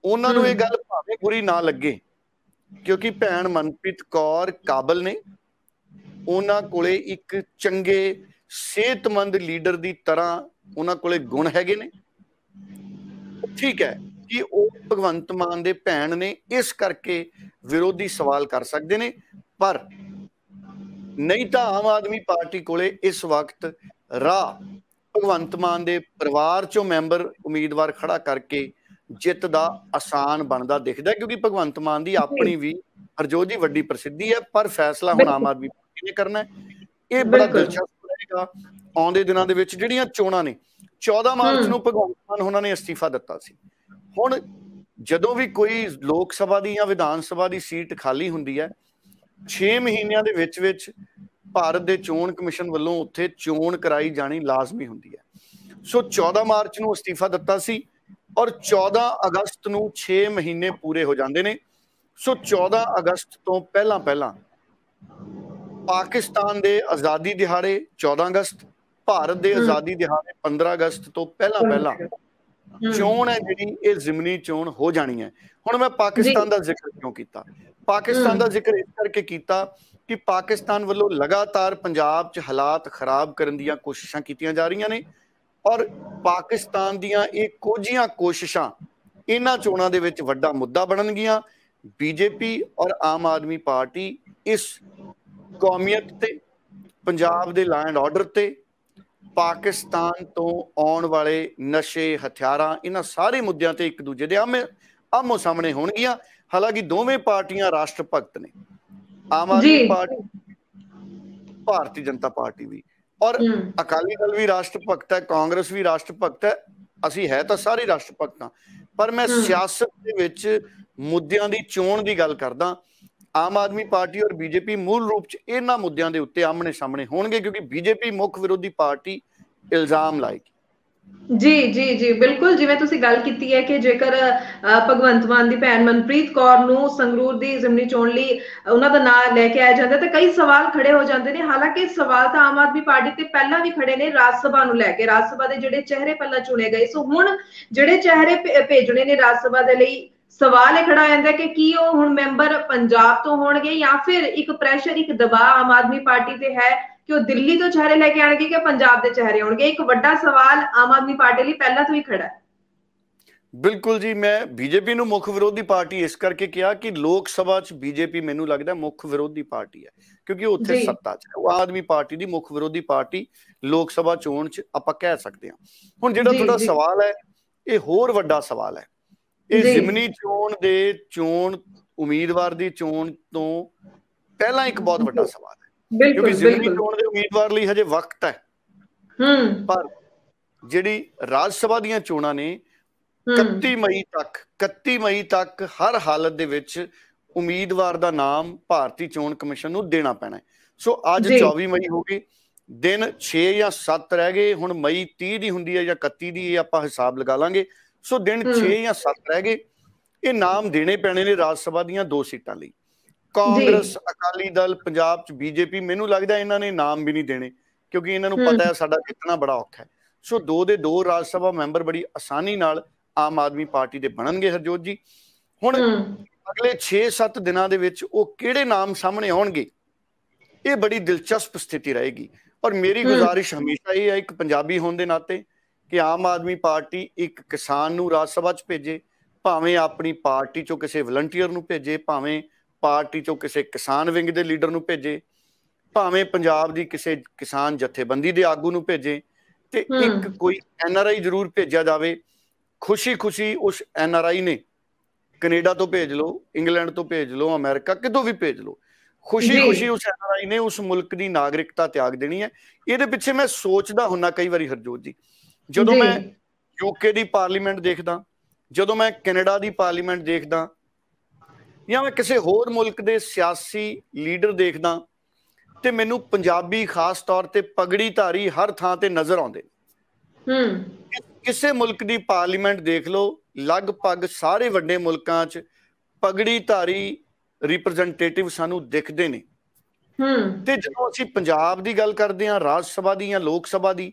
ਉਹਨਾਂ ਨੂੰ ਇਹ ਗੱਲ ਭਾਵੇਂ ਬੁਰੀ ਨਾ ਲੱਗੇ ਕਿਉਂਕਿ ਭੈਣ ਮਨਪ੍ਰੀਤ ਕੌਰ ਕਾਬਲ ਨੇ ਉਹਨਾਂ ਕੋਲੇ ਇੱਕ ਚੰਗੇ ਸਿਹਤਮੰਦ ਲੀਡਰ ਦੀ ਤਰ੍ਹਾਂ ਉਹਨਾਂ ਕੋਲੇ ਗੁਣ ਹੈਗੇ ਨੇ ਠੀਕ ਹੈ ਕਿ ਉਹ ਭਗਵੰਤ ਮਾਨ ਦੇ ਭੈਣ ਨੇ ਇਸ ਕਰਕੇ ਵਿਰੋਧੀ ਸਵਾਲ ਕਰ ਸਕਦੇ ਨੇ ਪਰ ਨਹੀਂ ਤਾਂ ਆਮ ਆਦਮੀ ਪਾਰਟੀ ਕੋਲੇ ਇਸ ਵਕਤ ਰਾਹ ਭਗਵੰਤ ਮਾਨ ਦੇ ਪਰਿਵਾਰ ਚੋਂ ਮੈਂਬਰ ਉਮੀਦਵਾਰ ਖੜਾ ਕਰਕੇ ਜਿੱਤ ਦਾ ਆਸਾਨ ਬਣਦਾ ਦਿਖਦਾ ਕਿਉਂਕਿ ਭਗਵੰਤ ਮਾਨ ਦੀ ਆਪਣੀ ਵੀ ਹਰਜੋਤ ਜੀ ਵੱਡੀ ਪ੍ਰਸਿੱਧੀ ਹੈ ਪਰ ਫੈਸਲਾ ਹੁਣ ਆਮ ਆਦਮੀ ਪਾਰਟੀ ਨੇ ਕਰਨਾ ਹੈ ਇਹ ਬੜਾ ਦਿਲਚਸਪ ਰਹੇਗਾ ਆਉਂਦੇ ਦਿਨਾਂ ਦੇ ਵਿੱਚ ਜਿਹੜੀਆਂ ਚੋਣਾਂ ਨੇ 14 ਮਾਰਚ ਨੂੰ ਭਗਵੰਤ ਮਾਨ ਉਹਨਾਂ ਨੇ ਅਸਤੀਫਾ ਦਿੱਤਾ ਸੀ ਹੁਣ ਜਦੋਂ ਵੀ ਕੋਈ ਲੋਕ ਸਭਾ ਦੀ ਜਾਂ ਵਿਧਾਨ ਸਭਾ ਦੀ ਸੀਟ ਖਾਲੀ ਹੁੰਦੀ ਹੈ 6 ਮਹੀਨਿਆਂ ਦੇ ਵਿੱਚ ਵਿੱਚ ਭਾਰਤ ਦੇ ਚੋਣ ਕਮਿਸ਼ਨ ਵੱਲੋਂ ਉੱਥੇ ਚੋਣ ਕਰਾਈ ਜਾਣੀ ਲਾਜ਼ਮੀ ਹੁੰਦੀ ਹੈ ਸੋ 14 ਮਾਰਚ ਨੂੰ ਅਸਤੀਫਾ ਦਿੱਤਾ ਸੀ ਔਰ 14 ਅਗਸਤ ਨੂੰ 6 ਮਹੀਨੇ ਪੂਰੇ ਹੋ ਜਾਂਦੇ ਨੇ ਸੋ 14 ਅਗਸਤ ਤੋਂ ਪਹਿਲਾਂ ਪਹਿਲਾਂ ਪਾਕਿਸਤਾਨ ਦੇ ਆਜ਼ਾਦੀ ਦਿਹਾੜੇ 14 ਅਗਸਤ ਭਾਰਤ ਦੇ ਆਜ਼ਾਦੀ ਦਿਹਾੜੇ 15 ਅਗਸਤ ਤੋਂ ਪਹਿਲਾਂ ਪਹਿਲਾਂ ਚੋਣ ਹੈ ਜਿਹੜੀ ਇਹ ਜ਼ਿਮਨੀ ਚੋਣ ਹੋ ਜਾਣੀ ਹੈ ਹੁਣ ਮੈਂ ਪਾਕਿਸਤਾਨ ਦਾ ਜ਼ਿਕਰ ਕਿਉਂ ਕੀਤਾ ਪਾਕਿਸਤਾਨ ਦਾ ਜ਼ਿਕਰ ਇਸ ਕਰਕੇ ਕੀਤਾ ਕਿ ਪਾਕਿਸਤਾਨ ਵੱਲੋਂ ਲਗਾਤਾਰ ਪੰਜਾਬ 'ਚ ਹਾਲਾਤ ਖਰਾਬ ਕਰਨ ਦੀਆਂ ਕੋਸ਼ਿਸ਼ਾਂ ਕੀਤੀਆਂ ਜਾ ਰਹੀਆਂ ਨੇ ਔਰ ਪਾਕਿਸਤਾਨ ਦੀਆਂ ਇਹ ਕੋਝੀਆਂ ਕੋਸ਼ਿਸ਼ਾਂ ਇਹਨਾਂ ਚੋਣਾਂ ਦੇ ਵਿੱਚ ਵੱਡਾ ਮੁੱਦਾ ਬਣਨਗੀਆਂ ਬੀਜੇਪੀ ਔਰ ਆਮ ਆਦਮੀ ਪਾਰਟੀ ਇਸ ਕੌਮੀਅਤ ਤੇ ਪੰਜਾਬ ਦੇ ਲੈਂਡ ਆਰਡਰ ਤੇ ਪਾਕਿਸਤਾਨ ਤੋਂ ਆਉਣ ਵਾਲੇ ਨਸ਼ੇ ਹਥਿਆਰਾਂ ਇਹਨਾਂ ਸਾਰੇ ਮੁੱਦਿਆਂ ਤੇ ਇੱਕ ਦੂਜੇ ਦੇ ਆਮੇ ਆਮੋ ਸਾਹਮਣੇ ਹੋਣਗੀਆਂ ਹਾਲਾਂਕਿ ਦੋਵੇਂ ਪਾਰਟੀਆਂ ਰਾਸ਼ਟਰ ਭਗਤ ਨੇ ਆਮ ਆਦਮੀ ਪਾਰਟੀ ਭਾਰਤੀ ਜਨਤਾ ਪਾਰਟੀ ਵੀ ਔਰ ਅਕਾਲੀ ਦਲ ਵੀ ਰਾਸ਼ਟਰ ਭਗਤ ਹੈ ਕਾਂਗਰਸ ਵੀ ਰਾਸ਼ਟਰ ਭਗਤ ਹੈ ਅਸੀਂ ਹੈ ਤਾਂ ਸਾਰੇ ਰਾਸ਼ਟਰ ਭਗਤ ਹਾਂ ਪਰ ਮੈਂ ਸਿਆਸਤ ਦੇ ਵਿੱਚ ਮੁੱਦਿਆਂ ਦੀ ਚੋਣ ਦੀ ਗੱਲ ਕਰਦਾ ਆਮ ਆਦਮੀ ਪਾਰਟੀ ਔਰ ਬੀਜੇਪੀ ਮੂਲ ਰੂਪ ਚ ਇਹਨਾਂ ਮੁੱਦਿਆਂ ਦੇ ਉੱਤੇ ਆਮਣੇ ਸਾਹਮਣੇ ਹੋਣਗੇ ਕਿਉਂਕਿ ਬੀਜੇਪੀ ਮੁੱਖ ਵਿਰੋਧੀ ਪਾਰਟੀ ਇਲਜ਼ਾਮ ਲਾਏਗੀ ਜੀ ਜੀ ਜੀ ਬਿਲਕੁਲ ਜਿਵੇਂ ਤੁਸੀਂ ਗੱਲ ਕੀਤੀ ਹੈ ਕਿ ਜੇਕਰ ਭਗਵੰਤ ਮਾਨ ਦੀ ਭੈਣ ਮਨਪ੍ਰੀਤ ਕੌਰ ਨੂੰ ਸੰਗਰੂਰ ਦੀ ਜ਼ਿਮਨੀ ਚੋਣ ਲਈ ਉਹਨਾਂ ਦਾ ਨਾਂ ਲੈ ਕੇ ਆਇਆ ਜਾਂਦਾ ਤਾਂ ਕਈ ਸਵਾਲ ਖੜੇ ਹੋ ਜਾਂਦੇ ਨੇ ਹਾਲਾਂਕਿ ਸਵਾਲ ਤਾਂ ਆਮ ਆਦਮੀ ਪਾਰਟੀ ਤੇ ਪਹਿਲਾਂ ਵੀ ਖੜੇ ਨੇ ਰਾਜ ਸਭਾ ਨੂੰ ਲੈ ਕੇ ਰਾਜ ਸਭਾ ਦੇ ਜਿਹੜੇ ਚਿਹਰੇ ਪਹਿਲਾਂ ਚੁਣੇ ਗਏ ਸੋ ਹੁਣ ਜਿਹੜੇ ਚਿਹਰੇ ਭੇਜਣੇ ਨੇ ਰਾਜ ਸਭਾ ਦੇ ਲਈ ਸਵਾਲ ਇਹ ਖੜਾ ਜਾਂਦਾ ਕਿ ਕੀ ਉਹ ਹੁਣ ਮੈਂਬਰ ਪੰਜਾਬ ਤੋਂ ਹੋਣਗੇ ਜਾਂ ਫਿਰ ਇੱਕ ਪ੍ਰੈਸ਼ਰ ਇੱਕ ਦਬਾਅ ਆਮ ਆਦਮੀ ਪਾਰਟੀ ਤੇ ਹੈ ਕਿ ਉਹ ਦਿੱਲੀ ਤੋਂ ਚਿਹਰੇ ਲੈ ਕੇ ਆਣਗੇ ਕਿ ਪੰਜਾਬ ਦੇ ਚਿਹਰੇ ਆਉਣਗੇ ਇੱਕ ਵੱਡਾ ਸਵਾਲ ਆਮ ਆਦਮੀ ਪਾਰਟੀ ਲਈ ਪਹਿਲਾਂ ਤੋਂ ਹੀ ਖੜਾ ਹੈ ਬਿਲਕੁਲ ਜੀ ਮੈਂ ਬੀਜੇਪੀ ਨੂੰ ਮੁੱਖ ਵਿਰੋਧੀ ਪਾਰਟੀ ਇਸ ਕਰਕੇ ਕਿਹਾ ਕਿ ਲੋਕ ਸਭਾ 'ਚ ਬੀਜੇਪੀ ਮੈਨੂੰ ਲੱਗਦਾ ਮੁੱਖ ਵਿਰੋਧੀ ਪਾਰਟੀ ਹੈ ਕਿਉਂਕਿ ਉੱਥੇ ਸੱਤਾ 'ਚ ਉਹ ਆਦਮੀ ਪਾਰਟੀ ਦੀ ਮੁੱਖ ਵਿਰੋਧੀ ਪਾਰਟੀ ਲੋਕ ਸਭਾ ਚੋਣ 'ਚ ਆਪਾਂ ਕਹਿ ਸਕਦੇ ਹਾਂ ਹੁਣ ਜਿਹੜਾ ਤੁਹਾਡਾ ਸਵਾਲ ਹੈ ਇਹ ਹੋਰ ਵੱਡਾ ਸਵਾਲ ਹੈ ਇਹ ਜ਼ਿਮਨੀ ਚੋਣ ਦੇ ਚੋਣ ਉਮੀਦਵਾਰ ਦੀ ਚੋਣ ਤੋਂ ਪਹਿਲਾਂ ਇੱਕ ਬਹੁਤ ਵੱਡਾ ਸਵਾਲ ਬਿਲਕੁਲ ਕਿਉਂਕਿ ਚੋਣ ਦੇ ਉਮੀਦਵਾਰ ਲਈ ਹਜੇ ਵਕਤ ਹੈ ਹੂੰ ਪਰ ਜਿਹੜੀ ਰਾਜ ਸਭਾ ਦੀਆਂ ਚੋਣਾਂ ਨੇ 31 ਮਈ ਤੱਕ 31 ਮਈ ਤੱਕ ਹਰ ਹਾਲਤ ਦੇ ਵਿੱਚ ਉਮੀਦਵਾਰ ਦਾ ਨਾਮ ਭਾਰਤੀ ਚੋਣ ਕਮਿਸ਼ਨ ਨੂੰ ਦੇਣਾ ਪੈਣਾ ਹੈ ਸੋ ਅੱਜ 24 ਮਈ ਹੋ ਗਈ ਦਿਨ 6 ਜਾਂ 7 ਰਹਿ ਗਏ ਹੁਣ ਮਈ 30 ਦੀ ਹੁੰਦੀ ਹੈ ਜਾਂ 31 ਦੀ ਇਹ ਆਪਾਂ ਹਿਸਾਬ ਲਗਾ ਲਾਂਗੇ ਸੋ ਦਿਨ 6 ਜਾਂ 7 ਰਹਿ ਗਏ ਇਹ ਨਾਮ ਦੇਣੇ ਪੈਣੇ ਨੇ ਰਾਜ ਸਭਾ ਦੀਆਂ ਦੋ ਸੀਟਾਂ ਲਈ ਕਾਂਗਰਸ ਅਕਾਲੀ ਦਲ ਪੰਜਾਬ ਚ ਬੀਜੇਪੀ ਮੈਨੂੰ ਲੱਗਦਾ ਇਹਨਾਂ ਨੇ ਨਾਮ ਵੀ ਨਹੀਂ ਦੇਣੇ ਕਿਉਂਕਿ ਇਹਨਾਂ ਨੂੰ ਪਤਾ ਹੈ ਸਾਡਾ ਕਿੰਨਾ ਬੜਾ ਔਖਾ ਹੈ ਸੋ ਦੋ ਦੇ ਦੋ ਰਾਜ ਸਭਾ ਮੈਂਬਰ ਬੜੀ ਆਸਾਨੀ ਨਾਲ ਆਮ ਆਦਮੀ ਪਾਰਟੀ ਦੇ ਬਣਨਗੇ ਹਰਜੋਤ ਜੀ ਹੁਣ ਅਗਲੇ 6-7 ਦਿਨਾਂ ਦੇ ਵਿੱਚ ਉਹ ਕਿਹੜੇ ਨਾਮ ਸਾਹਮਣੇ ਆਉਣਗੇ ਇਹ ਬੜੀ ਦਿਲਚਸਪ ਸਥਿਤੀ ਰਹੇਗੀ ਔਰ ਮੇਰੀ ਗੁਜ਼ਾਰਿਸ਼ ਹਮੇਸ਼ਾ ਹੀ ਹੈ ਇੱਕ ਪੰਜਾਬੀ ਹੋਣ ਦੇ ਨਾਤੇ ਕਿ ਆਮ ਆਦਮੀ ਪਾਰਟੀ ਇੱਕ ਕਿਸਾਨ ਨੂੰ ਰਾਜ ਸਭਾ 'ਚ ਭੇਜੇ ਭਾਵੇਂ ਆਪਣੀ ਪਾਰਟੀ 'ਚੋਂ ਕਿਸੇ ਵਲੰਟੀਅਰ ਨੂੰ ਭੇਜੇ ਭਾਵੇਂ ਪਾਰਟੀ ਚੋਂ ਕਿਸੇ ਕਿਸਾਨ ਵਿੰਗ ਦੇ ਲੀਡਰ ਨੂੰ ਭੇਜੇ ਭਾਵੇਂ ਪੰਜਾਬ ਦੀ ਕਿਸੇ ਕਿਸਾਨ ਜਥੇਬੰਦੀ ਦੇ ਆਗੂ ਨੂੰ ਭੇਜੇ ਤੇ ਇੱਕ ਕੋਈ ਐਨ ਆਰ ਆਈ ਜ਼ਰੂਰ ਭੇਜਿਆ ਜਾਵੇ ਖੁਸ਼ੀ-ਖੁਸ਼ੀ ਉਸ ਐਨ ਆਰ ਆਈ ਨੇ ਕੈਨੇਡਾ ਤੋਂ ਭੇਜ ਲਓ ਇੰਗਲੈਂਡ ਤੋਂ ਭੇਜ ਲਓ ਅਮਰੀਕਾ ਕਿਤੋਂ ਵੀ ਭੇਜ ਲਓ ਖੁਸ਼ੀ-ਖੁਸ਼ੀ ਉਸ ਐਨ ਆਰ ਆਈ ਨੇ ਉਸ ਮੁਲਕ ਦੀ ਨਾਗਰਿਕਤਾ ਤਿਆਗ ਦੇਣੀ ਹੈ ਇਹਦੇ ਪਿੱਛੇ ਮੈਂ ਸੋਚਦਾ ਹੁੰਨਾ ਕਈ ਵਾਰੀ ਹਰਜੋਤ ਜੀ ਜਦੋਂ ਮੈਂ ਯੂਕੇ ਦੀ ਪਾਰਲੀਮੈਂਟ ਦੇਖਦਾ ਜਦੋਂ ਮੈਂ ਕੈਨੇਡਾ ਦੀ ਪਾਰਲੀਮੈਂਟ ਦੇਖਦਾ ਜਾਂ ਮੈਂ ਕਿਸੇ ਹੋਰ ਮੁਲਕ ਦੇ ਸਿਆਸੀ ਲੀਡਰ ਦੇਖਦਾ ਤੇ ਮੈਨੂੰ ਪੰਜਾਬੀ ਖਾਸ ਤੌਰ ਤੇ ਪਗੜੀ ਧਾਰੀ ਹਰ ਥਾਂ ਤੇ ਨਜ਼ਰ ਆਉਂਦੇ ਹੂੰ ਕਿਸੇ ਮੁਲਕ ਦੀ ਪਾਰਲੀਮੈਂਟ ਦੇਖ ਲਓ ਲਗਭਗ ਸਾਰੇ ਵੱਡੇ ਮੁਲਕਾਂ 'ਚ ਪਗੜੀ ਧਾਰੀ ਰਿਪਰੈਜ਼ੈਂਟੇਟਿਵ ਸਾਨੂੰ ਦਿਖਦੇ ਨੇ ਹੂੰ ਤੇ ਜਦੋਂ ਅਸੀਂ ਪੰਜਾਬ ਦੀ ਗੱਲ ਕਰਦੇ ਹਾਂ ਰਾਜ ਸਭਾ ਦੀ ਜਾਂ ਲੋਕ ਸਭਾ ਦੀ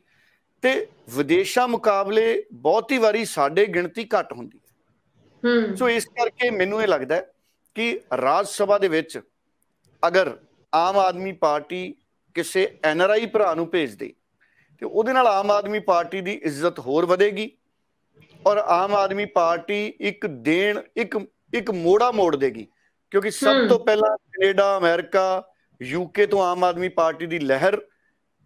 ਤੇ ਵਿਦੇਸ਼ਾਂ ਮੁਕਾਬਲੇ ਬਹੁਤੀ ਵਾਰੀ ਸਾਡੇ ਗਿਣਤੀ ਘੱਟ ਹੁੰਦੀ ਹੈ ਹੂੰ ਸੋ ਇਸ ਕਰਕੇ ਮੈਨੂੰ ਇਹ ਲੱਗਦਾ ਹੈ ਕਿ ਰਾਜ ਸਭਾ ਦੇ ਵਿੱਚ ਅਗਰ ਆਮ ਆਦਮੀ ਪਾਰਟੀ ਕਿਸੇ ਐਨ ਆਰ ਆਈ ਭਰਾ ਨੂੰ ਭੇਜ ਦੇ ਤੇ ਉਹਦੇ ਨਾਲ ਆਮ ਆਦਮੀ ਪਾਰਟੀ ਦੀ ਇੱਜ਼ਤ ਹੋਰ ਵਧੇਗੀ ਔਰ ਆਮ ਆਦਮੀ ਪਾਰਟੀ ਇੱਕ ਦੇਣ ਇੱਕ ਇੱਕ ਮੋੜਾ ਮੋੜ ਦੇਗੀ ਕਿਉਂਕਿ ਸਭ ਤੋਂ ਪਹਿਲਾਂ ਕੈਨੇਡਾ ਅਮਰੀਕਾ ਯੂਕੇ ਤੋਂ ਆਮ ਆਦਮੀ ਪਾਰਟੀ ਦੀ ਲਹਿਰ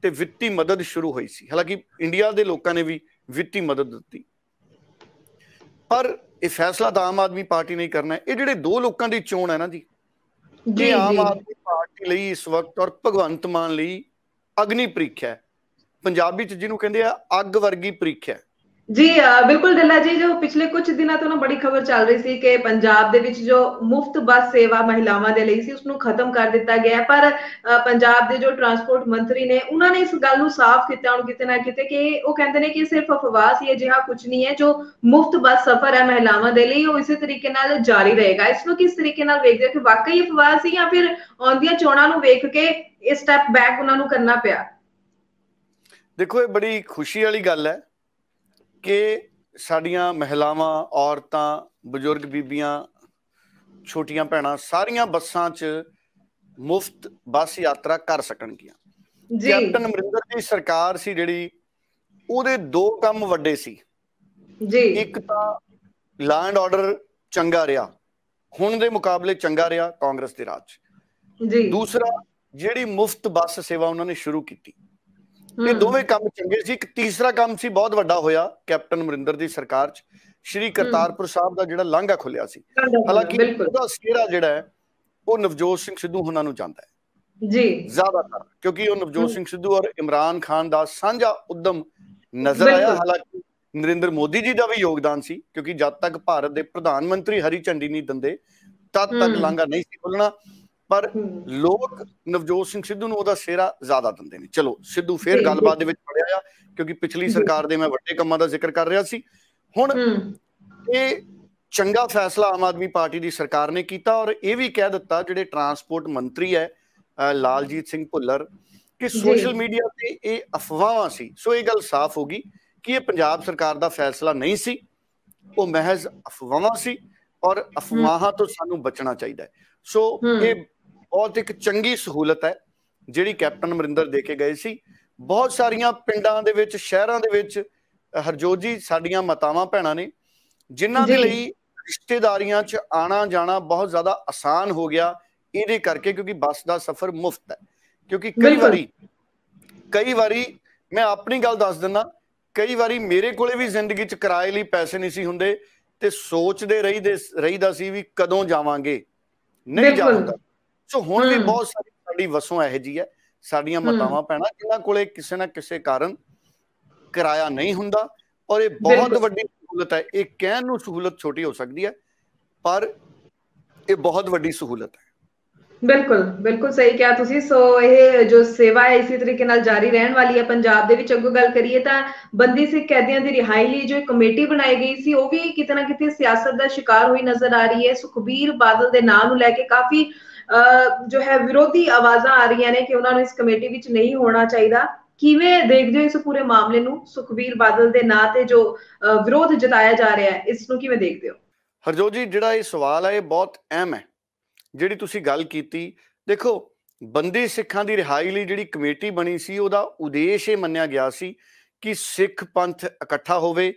ਤੇ ਵਿੱਤੀ ਮਦਦ ਸ਼ੁਰੂ ਹੋਈ ਸੀ ਹਾਲਾਂਕਿ ਇੰਡੀਆ ਦੇ ਲੋਕਾਂ ਨੇ ਵੀ ਵਿੱਤੀ ਮਦਦ ਦਿੱਤੀ ਪਰ ਇਹ ਫੈਸਲਾ ਤਾਂ ਆਮ ਆਦਮੀ ਪਾਰਟੀ ਨੇ ਕਰਨਾ ਹੈ ਇਹ ਜਿਹੜੇ ਦੋ ਲੋਕਾਂ ਦੀ ਚੋਣ ਹੈ ਨਾ ਜੀ ਇਹ ਆਮ ਆਦਮੀ ਪਾਰਟੀ ਲਈ ਇਸ ਵਕਤ ਔਰ ਭਗਵੰਤ ਮਾਨ ਲਈ ਅਗਨੀ ਪ੍ਰੀਖਿਆ ਹੈ ਪੰਜਾਬੀ ਚ ਜਿਹਨੂੰ ਕਹਿੰਦੇ ਆ ਅੱਗ ਵਰਗੀ ਪ੍ਰੀਖਿਆ ਹੈ ਜੀ ਬਿਲਕੁਲ ਗੱਲਾ ਜੀ ਜੋ ਪਿਛਲੇ ਕੁਝ ਦਿਨਾਂ ਤੋਂ ਨਾ ਬੜੀ ਖਬਰ ਚੱਲ ਰਹੀ ਸੀ ਕਿ ਪੰਜਾਬ ਦੇ ਵਿੱਚ ਜੋ ਮੁਫਤ ਬੱਸ ਸੇਵਾ ਮਹਿਲਾਵਾਂ ਦੇ ਲਈ ਸੀ ਉਸ ਨੂੰ ਖਤਮ ਕਰ ਦਿੱਤਾ ਗਿਆ ਪਰ ਪੰਜਾਬ ਦੇ ਜੋ ਟਰਾਂਸਪੋਰਟ ਮੰਤਰੀ ਨੇ ਉਹਨਾਂ ਨੇ ਇਸ ਗੱਲ ਨੂੰ ਸਾਫ਼ ਕੀਤਾ ਹੁਣ ਕਿਤੇ ਨਾ ਕਿਤੇ ਕਿ ਉਹ ਕਹਿੰਦੇ ਨੇ ਕਿ ਸਿਰਫ ਅਫਵਾਹ ਸੀ ਅਜਿਹਾ ਕੁਝ ਨਹੀਂ ਹੈ ਜੋ ਮੁਫਤ ਬੱਸ ਸਫ਼ਰ ਹੈ ਮਹਿਲਾਵਾਂ ਦੇ ਲਈ ਉਹ ਇਸੇ ਤਰੀਕੇ ਨਾਲ ਜਾਰੀ ਰਹੇਗਾ ਇਸ ਨੂੰ ਕਿਸ ਤਰੀਕੇ ਨਾਲ ਵੇਖਦੇ ਹੋ ਕਿ ਵਾਕਈ ਅਫਵਾਹ ਸੀ ਜਾਂ ਫਿਰ ਆਉਂਦੀਆਂ ਚੋਣਾਂ ਨੂੰ ਵੇਖ ਕੇ ਇਹ ਸਟੈਪ ਬੈਕ ਉਹਨਾਂ ਨੂੰ ਕਰਨਾ ਪਿਆ ਦੇਖੋ ਇਹ ਬੜੀ ਖੁਸ਼ੀ ਵਾਲੀ ਗੱਲ ਹੈ ਕਿ ਸਾਡੀਆਂ ਮਹਿਲਾਵਾਂ ਔਰਤਾਂ ਬਜ਼ੁਰਗ ਬੀਬੀਆਂ ਛੋਟੀਆਂ ਭੈਣਾਂ ਸਾਰੀਆਂ ਬੱਸਾਂ 'ਚ ਮੁਫਤ ਬੱਸ ਯਾਤਰਾ ਕਰ ਸਕਣਗੀਆਂ ਜੀ ਕੈਪਟਨ ਅਮਰਿੰਦਰ ਦੀ ਸਰਕਾਰ ਸੀ ਜਿਹੜੀ ਉਹਦੇ ਦੋ ਕੰਮ ਵੱਡੇ ਸੀ ਜੀ ਇੱਕ ਤਾਂ ਲੈਂਡ ਆਰਡਰ ਚੰਗਾ ਰਿਹਾ ਹੁਣ ਦੇ ਮੁਕਾਬਲੇ ਚੰਗਾ ਰਿਹਾ ਕਾਂਗਰਸ ਦੇ ਰਾਜ ਜੀ ਦੂਸਰਾ ਜਿਹੜੀ ਮੁਫਤ ਬੱਸ ਸੇਵਾ ਉਹਨਾਂ ਨੇ ਸ਼ੁਰੂ ਕੀਤੀ ਇਹ ਦੋਵੇਂ ਕੰਮ ਚੰਗੇ ਸੀ ਇੱਕ ਤੀਸਰਾ ਕੰਮ ਸੀ ਬਹੁਤ ਵੱਡਾ ਹੋਇਆ ਕੈਪਟਨ ਅਮਰਿੰਦਰ ਦੀ ਸਰਕਾਰ 'ਚ ਸ਼੍ਰੀ ਕਰਤਾਰਪੁਰ ਸਾਹਿਬ ਦਾ ਜਿਹੜਾ ਲਾਂਘਾ ਖੁੱਲਿਆ ਸੀ ਹਾਲਾਂਕਿ ਉਹਦਾ ਸਿਹਰਾ ਜਿਹੜਾ ਹੈ ਉਹ ਨਵਜੋਤ ਸਿੰਘ ਸਿੱਧੂ ਹੁਣਾਂ ਨੂੰ ਜਾਂਦਾ ਹੈ ਜੀ ਜ਼ਿਆਦਾਤਰ ਕਿਉਂਕਿ ਉਹ ਨਵਜੋਤ ਸਿੰਘ ਸਿੱਧੂ ਔਰ ਇਮਰਾਨ ਖਾਨ ਦਾ ਸਾਂਝਾ ਉਦਮ ਨਜ਼ਰ ਆਇਆ ਹਾਲਾਂਕਿ ਨਰਿੰਦਰ ਮੋਦੀ ਜੀ ਦਾ ਵੀ ਯੋਗਦਾਨ ਸੀ ਕਿਉਂਕਿ ਜਦ ਤੱਕ ਭਾਰਤ ਦੇ ਪ੍ਰਧਾਨ ਮੰਤਰੀ ਹਰੀ ਝੰਡੀ ਨਹੀਂ ਦਿੰਦੇ ਤਦ ਤੱਕ ਲਾਂਘਾ ਨਹੀਂ ਸੀ ਖੁੱਲਣਾ ਪਰ ਲੋਕ ਨਵਜੋਤ ਸਿੰਘ ਸਿੱਧੂ ਨੂੰ ਉਹਦਾ ਸਿਹਰਾ ਜ਼ਿਆਦਾ ਦਿੰਦੇ ਨੇ ਚਲੋ ਸਿੱਧੂ ਫੇਰ ਗੱਲਬਾਤ ਦੇ ਵਿੱਚ ਵੜਿਆ ਆ ਕਿਉਂਕਿ ਪਿਛਲੀ ਸਰਕਾਰ ਦੇ ਮੈਂ ਵੱਡੇ ਕੰਮਾਂ ਦਾ ਜ਼ਿਕਰ ਕਰ ਰਿਹਾ ਸੀ ਹੁਣ ਇਹ ਚੰਗਾ ਫੈਸਲਾ ਆਮ ਆਦਮੀ ਪਾਰਟੀ ਦੀ ਸਰਕਾਰ ਨੇ ਕੀਤਾ ਔਰ ਇਹ ਵੀ ਕਹਿ ਦਿੱਤਾ ਜਿਹੜੇ ਟਰਾਂਸਪੋਰਟ ਮੰਤਰੀ ਹੈ ਲਾਲਜੀਤ ਸਿੰਘ ਭੁੱਲਰ ਕਿ ਸੋਸ਼ਲ ਮੀਡੀਆ ਤੇ ਇਹ ਅਫਵਾਹਾਂ ਸੀ ਸੋ ਇਹ ਗੱਲ ਸਾਫ਼ ਹੋ ਗਈ ਕਿ ਇਹ ਪੰਜਾਬ ਸਰਕਾਰ ਦਾ ਫੈਸਲਾ ਨਹੀਂ ਸੀ ਉਹ ਮਹਿਜ਼ ਅਫਵਾਹਾਂ ਸੀ ਔਰ ਅਫਵਾਹਾਂ ਤੋਂ ਸਾਨੂੰ ਬਚਣਾ ਚਾਹੀਦਾ ਹੈ ਸੋ ਇਹ ਬਹੁਤ ਇੱਕ ਚੰਗੀ ਸਹੂਲਤ ਹੈ ਜਿਹੜੀ ਕੈਪਟਨ ਅਮਰਿੰਦਰ ਦੇ ਕੇ ਗਏ ਸੀ ਬਹੁਤ ਸਾਰੀਆਂ ਪਿੰਡਾਂ ਦੇ ਵਿੱਚ ਸ਼ਹਿਰਾਂ ਦੇ ਵਿੱਚ ਹਰਜੋਤ ਜੀ ਸਾਡੀਆਂ ਮਾਤਾਵਾਂ ਭੈਣਾਂ ਨੇ ਜਿਨ੍ਹਾਂ ਦੇ ਲਈ ਰਿਸ਼ਤੇਦਾਰੀਆਂ 'ਚ ਆਣਾ ਜਾਣਾ ਬਹੁਤ ਜ਼ਿਆਦਾ ਆਸਾਨ ਹੋ ਗਿਆ ਇਹਦੇ ਕਰਕੇ ਕਿਉਂਕਿ ਬੱਸ ਦਾ ਸਫ਼ਰ ਮੁਫਤ ਹੈ ਕਿਉਂਕਿ ਕਈ ਵਾਰੀ ਕਈ ਵਾਰੀ ਮੈਂ ਆਪਣੀ ਗੱਲ ਦੱਸ ਦਿੰਦਾ ਕਈ ਵਾਰੀ ਮੇਰੇ ਕੋਲੇ ਵੀ ਜ਼ਿੰਦਗੀ 'ਚ ਕਿਰਾਏ ਲਈ ਪੈਸੇ ਨਹੀਂ ਸੀ ਹੁੰਦੇ ਤੇ ਸੋਚਦੇ ਰਹੀਦੇ ਰਹੀਦਾ ਸੀ ਵੀ ਕਦੋਂ ਜਾਵਾਂਗੇ ਨਹੀਂ ਜਾਂਦਾ ਸੋ ਹੁਣ ਵੀ ਬਹੁਤ ਸਾਰੀ ਸਾਡੀ ਵਸੋਂ ਇਹ ਜੀ ਹੈ ਸਾਡੀਆਂ ਮਤਾਵਾਂ ਪੈਣਾ ਜਿਨ੍ਹਾਂ ਕੋਲੇ ਕਿਸੇ ਨਾ ਕਿਸੇ ਕਾਰਨ ਕਿਰਾਇਆ ਨਹੀਂ ਹੁੰਦਾ ਔਰ ਇਹ ਬਹੁਤ ਵੱਡੀ ਸਹੂਲਤ ਹੈ ਇਹ ਕਹਿਣ ਨੂੰ ਸਹੂਲਤ ਛੋਟੀ ਹੋ ਸਕਦੀ ਹੈ ਪਰ ਇਹ ਬਹੁਤ ਵੱਡੀ ਸਹੂਲਤ ਹੈ ਬਿਲਕੁਲ ਬਿਲਕੁਲ ਸਹੀ ਕਿਹਾ ਤੁਸੀਂ ਸੋ ਇਹ ਜੋ ਸੇਵਾ ਹੈ ਇਸੇ ਤਰੀਕੇ ਨਾਲ ਜਾਰੀ ਰਹਿਣ ਵਾਲੀ ਹੈ ਪੰਜਾਬ ਦੇ ਵਿੱਚ ਅੱਗੋਂ ਗੱਲ ਕਰੀਏ ਤਾਂ ਬੰਦੀ ਸਿੱਖ ਕੈਦੀਆਂ ਦੀ ਰਿਹਾਈ ਲਈ ਜੋ ਕਮੇਟੀ ਬਣਾਈ ਗਈ ਸੀ ਉਹ ਵੀ ਕਿਤੇ ਨਾ ਕਿਤੇ ਸਿਆਸਤ ਦਾ ਸ਼ਿਕਾਰ ਹੋਈ ਨਜ਼ਰ ਆ ਰਹੀ ਹੈ ਸੁਖਬੀਰ ਬਾਦਲ ਦੇ ਨਾਂ ਨੂੰ ਲੈ ਕੇ ਕਾਫੀ ਜੋ ਹੈ ਵਿਰੋਧੀ ਆਵਾਜ਼ਾਂ ਆ ਰਹੀਆਂ ਨੇ ਕਿ ਉਹਨਾਂ ਨੂੰ ਇਸ ਕਮੇਟੀ ਵਿੱਚ ਨਹੀਂ ਹੋਣਾ ਚਾਹੀਦਾ ਕਿਵੇਂ ਦੇਖਦੇ ਹੋ ਇਸ ਪੂਰੇ ਮਾਮਲੇ ਨੂੰ ਸੁਖਬੀਰ ਬਾਦਲ ਦੇ ਨਾਂ ਤੇ ਜੋ ਵਿਰੋਧ ਜਤਾਇਆ ਜਾ ਰਿਹਾ ਹੈ ਇਸ ਨੂੰ ਕਿਵੇਂ ਦੇਖਦੇ ਹੋ ਹਰਜੋਤ ਜੀ ਜਿਹੜਾ ਇਹ ਸਵਾਲ ਹੈ ਇਹ ਬਹੁਤ ਅਹਿਮ ਹੈ ਜਿਹੜੀ ਤੁਸੀਂ ਗੱਲ ਕੀਤੀ ਦੇਖੋ ਬੰਦੀ ਸਿੱਖਾਂ ਦੀ ਰਿਹਾਈ ਲਈ ਜਿਹੜੀ ਕਮੇਟੀ ਬਣੀ ਸੀ ਉਹਦਾ ਉਦੇਸ਼ ਇਹ ਮੰਨਿਆ ਗਿਆ ਸੀ ਕਿ ਸਿੱਖ ਪੰਥ ਇਕੱਠਾ ਹੋਵੇ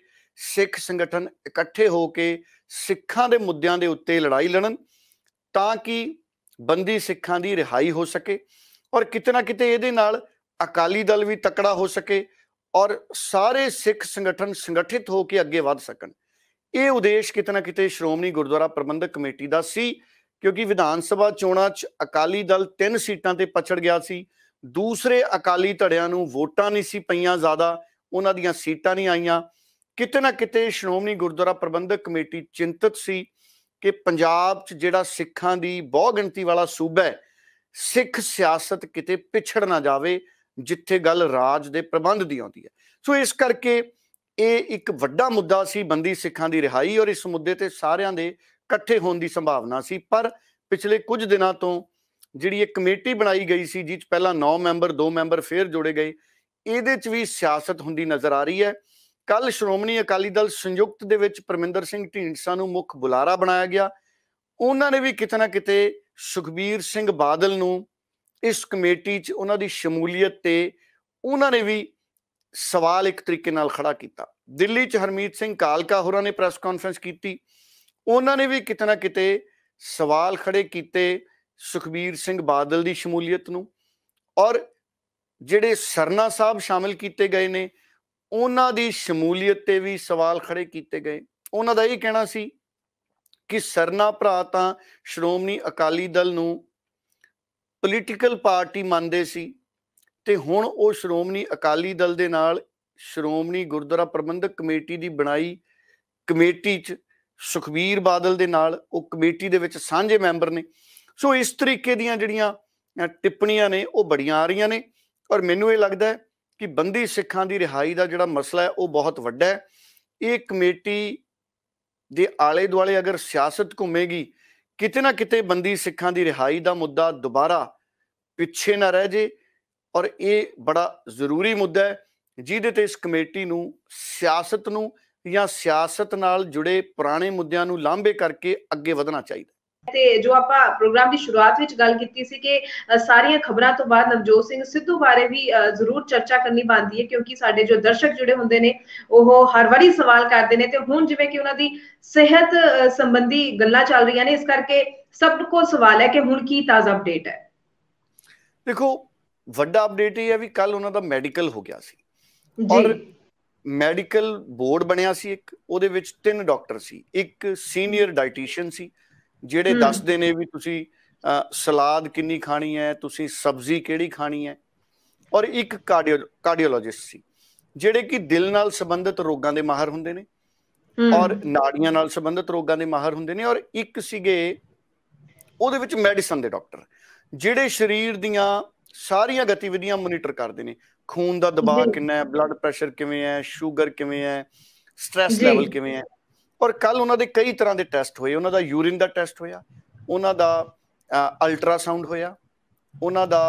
ਸਿੱਖ ਸੰਗਠਨ ਇਕੱਠੇ ਹੋ ਕੇ ਸਿੱਖਾਂ ਦੇ ਮੁੱਦਿਆਂ ਦੇ ਉੱਤੇ ਲੜਾਈ ਲੜਨ ਤਾਂ ਕਿ ਬੰਦੀ ਸਿੱਖਾਂ ਦੀ ਰਿਹਾਈ ਹੋ ਸਕੇ ਔਰ ਕਿਤਨਾ ਕਿਤੇ ਇਹਦੇ ਨਾਲ ਅਕਾਲੀ ਦਲ ਵੀ ਤਕੜਾ ਹੋ ਸਕੇ ਔਰ ਸਾਰੇ ਸਿੱਖ ਸੰਗਠਨ ਸੰਗਠਿਤ ਹੋ ਕੇ ਅੱਗੇ ਵਧ ਸਕਣ ਇਹ ਉਦੇਸ਼ ਕਿਤਨਾ ਕਿਤੇ ਸ਼੍ਰੋਮਣੀ ਗੁਰਦੁਆਰਾ ਪ੍ਰਬੰਧਕ ਕਮੇਟੀ ਦਾ ਸੀ ਕਿਉਂਕਿ ਵਿਧਾਨ ਸਭਾ ਚੋਣਾਂ 'ਚ ਅਕਾਲੀ ਦਲ ਤਿੰਨ ਸੀਟਾਂ ਤੇ ਪਛੜ ਗਿਆ ਸੀ ਦੂਸਰੇ ਅਕਾਲੀ ਧੜਿਆਂ ਨੂੰ ਵੋਟਾਂ ਨਹੀਂ ਸੀ ਪਈਆਂ ਜ਼ਿਆਦਾ ਉਹਨਾਂ ਦੀਆਂ ਸੀਟਾਂ ਨਹੀਂ ਆਈਆਂ ਕਿਤਨਾ ਕਿਤੇ ਸ਼੍ਰੋਮਣੀ ਗੁਰਦੁਆਰਾ ਪ੍ਰਬੰਧਕ ਕਮੇਟੀ ਚਿੰਤਤ ਸੀ ਕਿ ਪੰਜਾਬ 'ਚ ਜਿਹੜਾ ਸਿੱਖਾਂ ਦੀ ਬਹੁ ਗਿਣਤੀ ਵਾਲਾ ਸੂਬਾ ਹੈ ਸਿੱਖ ਸਿਆਸਤ ਕਿਤੇ ਪਿਛੜ ਨਾ ਜਾਵੇ ਜਿੱਥੇ ਗੱਲ ਰਾਜ ਦੇ ਪ੍ਰਬੰਧ ਦੀ ਆਉਂਦੀ ਹੈ ਸੋ ਇਸ ਕਰਕੇ ਇਹ ਇੱਕ ਵੱਡਾ ਮੁੱਦਾ ਸੀ ਬੰਦੀ ਸਿੱਖਾਂ ਦੀ ਰਿਹਾਈ ਔਰ ਇਸ ਮੁੱਦੇ ਤੇ ਸਾਰਿਆਂ ਦੇ ਇਕੱਠੇ ਹੋਣ ਦੀ ਸੰਭਾਵਨਾ ਸੀ ਪਰ ਪਿਛਲੇ ਕੁਝ ਦਿਨਾਂ ਤੋਂ ਜਿਹੜੀ ਇਹ ਕਮੇਟੀ ਬਣਾਈ ਗਈ ਸੀ ਜਿਸ ਪਹਿਲਾਂ 9 ਮੈਂਬਰ 2 ਮੈਂਬਰ ਫੇਰ ਜੋੜੇ ਗਏ ਇਹਦੇ 'ਚ ਵੀ ਸਿਆਸਤ ਹੁੰਦੀ ਨਜ਼ਰ ਆ ਰਹੀ ਹੈ ਕੱਲ ਸ਼੍ਰੋਮਣੀ ਅਕਾਲੀ ਦਲ ਸੰਯੁਕਤ ਦੇ ਵਿੱਚ ਪਰਮਿੰਦਰ ਸਿੰਘ ਢੀਂਡਸਾ ਨੂੰ ਮੁੱਖ ਬੁਲਾਰਾ ਬਣਾਇਆ ਗਿਆ ਉਹਨਾਂ ਨੇ ਵੀ ਕਿਤੇ ਨਾ ਕਿਤੇ ਸੁਖਬੀਰ ਸਿੰਘ ਬਾਦਲ ਨੂੰ ਇਸ ਕਮੇਟੀ 'ਚ ਉਹਨਾਂ ਦੀ ਸ਼ਮੂਲੀਅਤ ਤੇ ਉਹਨਾਂ ਨੇ ਵੀ ਸਵਾਲ ਇੱਕ ਤਰੀਕੇ ਨਾਲ ਖੜਾ ਕੀਤਾ ਦਿੱਲੀ 'ਚ ਹਰਮੀਤ ਸਿੰਘ ਕਾਲਕਾ ਹੋਰਾਂ ਨੇ ਪ੍ਰੈਸ ਕਾਨਫਰੰਸ ਕੀਤੀ ਉਹਨਾਂ ਨੇ ਵੀ ਕਿਤੇ ਨਾ ਕਿਤੇ ਸਵਾਲ ਖੜੇ ਕੀਤੇ ਸੁਖਬੀਰ ਸਿੰਘ ਬਾਦਲ ਦੀ ਸ਼ਮੂਲੀਅਤ ਨੂੰ ਔਰ ਜਿਹੜੇ ਸਰਨਾ ਸਾਹਿਬ ਸ਼ਾਮਿਲ ਕੀਤੇ ਗਏ ਨੇ ਉਹਨਾਂ ਦੀ ਸ਼ਮੂਲੀਅਤ ਤੇ ਵੀ ਸਵਾਲ ਖੜੇ ਕੀਤੇ ਗਏ ਉਹਨਾਂ ਦਾ ਇਹ ਕਹਿਣਾ ਸੀ ਕਿ ਸਰਨਾ ਭਰਾ ਤਾਂ ਸ਼੍ਰੋਮਣੀ ਅਕਾਲੀ ਦਲ ਨੂੰ ਪੋਲੀਟੀਕਲ ਪਾਰਟੀ ਮੰਨਦੇ ਸੀ ਤੇ ਹੁਣ ਉਹ ਸ਼੍ਰੋਮਣੀ ਅਕਾਲੀ ਦਲ ਦੇ ਨਾਲ ਸ਼੍ਰੋਮਣੀ ਗੁਰਦੁਆਰਾ ਪ੍ਰਬੰਧਕ ਕਮੇਟੀ ਦੀ ਬਣਾਈ ਕਮੇਟੀ 'ਚ ਸੁਖਬੀਰ ਬਾਦਲ ਦੇ ਨਾਲ ਉਹ ਕਮੇਟੀ ਦੇ ਵਿੱਚ ਸਾਂਝੇ ਮੈਂਬਰ ਨੇ ਸੋ ਇਸ ਤਰੀਕੇ ਦੀਆਂ ਜਿਹੜੀਆਂ ਟਿੱਪਣੀਆਂ ਨੇ ਉਹ ਬੜੀਆਂ ਆ ਰਹੀਆਂ ਨੇ ਔਰ ਮੈਨੂੰ ਇਹ ਲੱਗਦਾ ਹੈ ਕਿ ਬੰਦੀ ਸਿੱਖਾਂ ਦੀ ਰਿਹਾਈ ਦਾ ਜਿਹੜਾ ਮਸਲਾ ਹੈ ਉਹ ਬਹੁਤ ਵੱਡਾ ਹੈ ਇਹ ਕਮੇਟੀ ਦੇ ਆਲੇ ਦੁਆਲੇ ਅਗਰ ਸਿਆਸਤ ਘੁੰਮੇਗੀ ਕਿਤੇ ਨਾ ਕਿਤੇ ਬੰਦੀ ਸਿੱਖਾਂ ਦੀ ਰਿਹਾਈ ਦਾ ਮੁੱਦਾ ਦੁਬਾਰਾ ਪਿੱਛੇ ਨਾ ਰਹਿ ਜੇ ਔਰ ਇਹ ਬੜਾ ਜ਼ਰੂਰੀ ਮੁੱਦਾ ਹੈ ਜਿਹਦੇ ਤੇ ਇਸ ਕਮੇਟੀ ਨੂੰ ਸਿਆਸਤ ਨੂੰ ਜਾਂ ਸਿਆਸਤ ਨਾਲ ਜੁੜੇ ਪੁਰਾਣੇ ਮੁੱਦਿਆਂ ਨੂੰ ਲਾਂਭੇ ਕਰਕੇ ਅੱਗੇ ਵਧਣਾ ਚਾਹੀਦਾ ਤੇ ਜੋ ਆਪਾਂ ਪ੍ਰੋਗਰਾਮ ਦੀ ਸ਼ੁਰੂਆਤ ਵਿੱਚ ਗੱਲ ਕੀਤੀ ਸੀ ਕਿ ਸਾਰੀਆਂ ਖਬਰਾਂ ਤੋਂ ਬਾਅਦ ਨਵਜੋਤ ਸਿੰਘ ਸਿੱਧੂ ਬਾਰੇ ਵੀ ਜ਼ਰੂਰ ਚਰਚਾ ਕਰਨੀ ਬਣਦੀ ਹੈ ਕਿਉਂਕਿ ਸਾਡੇ ਜੋ ਦਰਸ਼ਕ ਜੁੜੇ ਹੁੰਦੇ ਨੇ ਉਹ ਹਰ ਵਾਰੀ ਸਵਾਲ ਕਰਦੇ ਨੇ ਤੇ ਹੁਣ ਜਿਵੇਂ ਕਿ ਉਹਨਾਂ ਦੀ ਸਿਹਤ ਸੰਬੰਧੀ ਗੱਲਾਂ ਚੱਲ ਰਹੀਆਂ ਨੇ ਇਸ ਕਰਕੇ ਸਭ ਕੋ ਸਵਾਲ ਹੈ ਕਿ ਹੁਣ ਕੀ ਤਾਜ਼ਾ ਅਪਡੇਟ ਹੈ ਦੇਖੋ ਵੱਡਾ ਅਪਡੇਟ ਇਹ ਹੈ ਵੀ ਕੱਲ ਉਹਨਾਂ ਦਾ ਮੈਡੀਕਲ ਹੋ ਗਿਆ ਸੀ ਔਰ ਮੈਡੀਕਲ ਬੋਰਡ ਬਣਿਆ ਸੀ ਇੱਕ ਉਹਦੇ ਵਿੱਚ ਤਿੰਨ ਡਾਕਟਰ ਸੀ ਇੱਕ ਸੀਨੀਅਰ ਡਾਈਟੀਸ਼ੀਅਨ ਸੀ ਜਿਹੜੇ ਦੱਸਦੇ ਨੇ ਵੀ ਤੁਸੀਂ ਸਲਾਦ ਕਿੰਨੀ ਖਾਣੀ ਹੈ ਤੁਸੀਂ ਸਬਜ਼ੀ ਕਿਹੜੀ ਖਾਣੀ ਹੈ ਔਰ ਇੱਕ ਕਾਰਡੀਓਲੋਜਿਸਟ ਸੀ ਜਿਹੜੇ ਕਿ ਦਿਲ ਨਾਲ ਸੰਬੰਧਿਤ ਰੋਗਾਂ ਦੇ ਮਾਹਰ ਹੁੰਦੇ ਨੇ ਔਰ ਨਾੜੀਆਂ ਨਾਲ ਸੰਬੰਧਿਤ ਰੋਗਾਂ ਦੇ ਮਾਹਰ ਹੁੰਦੇ ਨੇ ਔਰ ਇੱਕ ਸੀਗੇ ਉਹਦੇ ਵਿੱਚ ਮੈਡੀਸਨ ਦੇ ਡਾਕਟਰ ਜਿਹੜੇ ਸਰੀਰ ਦੀਆਂ ਸਾਰੀਆਂ ਗਤੀਵਿਧੀਆਂ ਮੋਨੀਟਰ ਕਰਦੇ ਨੇ ਖੂਨ ਦਾ ਦਬਾਅ ਕਿੰਨਾ ਹੈ ਬਲੱਡ ਪ੍ਰੈਸ਼ਰ ਕਿਵੇਂ ਹੈ ਸ਼ੂਗਰ ਕਿਵੇਂ ਹੈ ਸਟ्रेस ਲੈਵਲ ਕਿਵੇਂ ਹੈ ਪਰ ਕੱਲ ਉਹਨਾਂ ਦੇ ਕਈ ਤਰ੍ਹਾਂ ਦੇ ਟੈਸਟ ਹੋਏ ਉਹਨਾਂ ਦਾ ਯੂਰਿਨ ਦਾ ਟੈਸਟ ਹੋਇਆ ਉਹਨਾਂ ਦਾ ਅਲਟਰਾਸਾਊਂਡ ਹੋਇਆ ਉਹਨਾਂ ਦਾ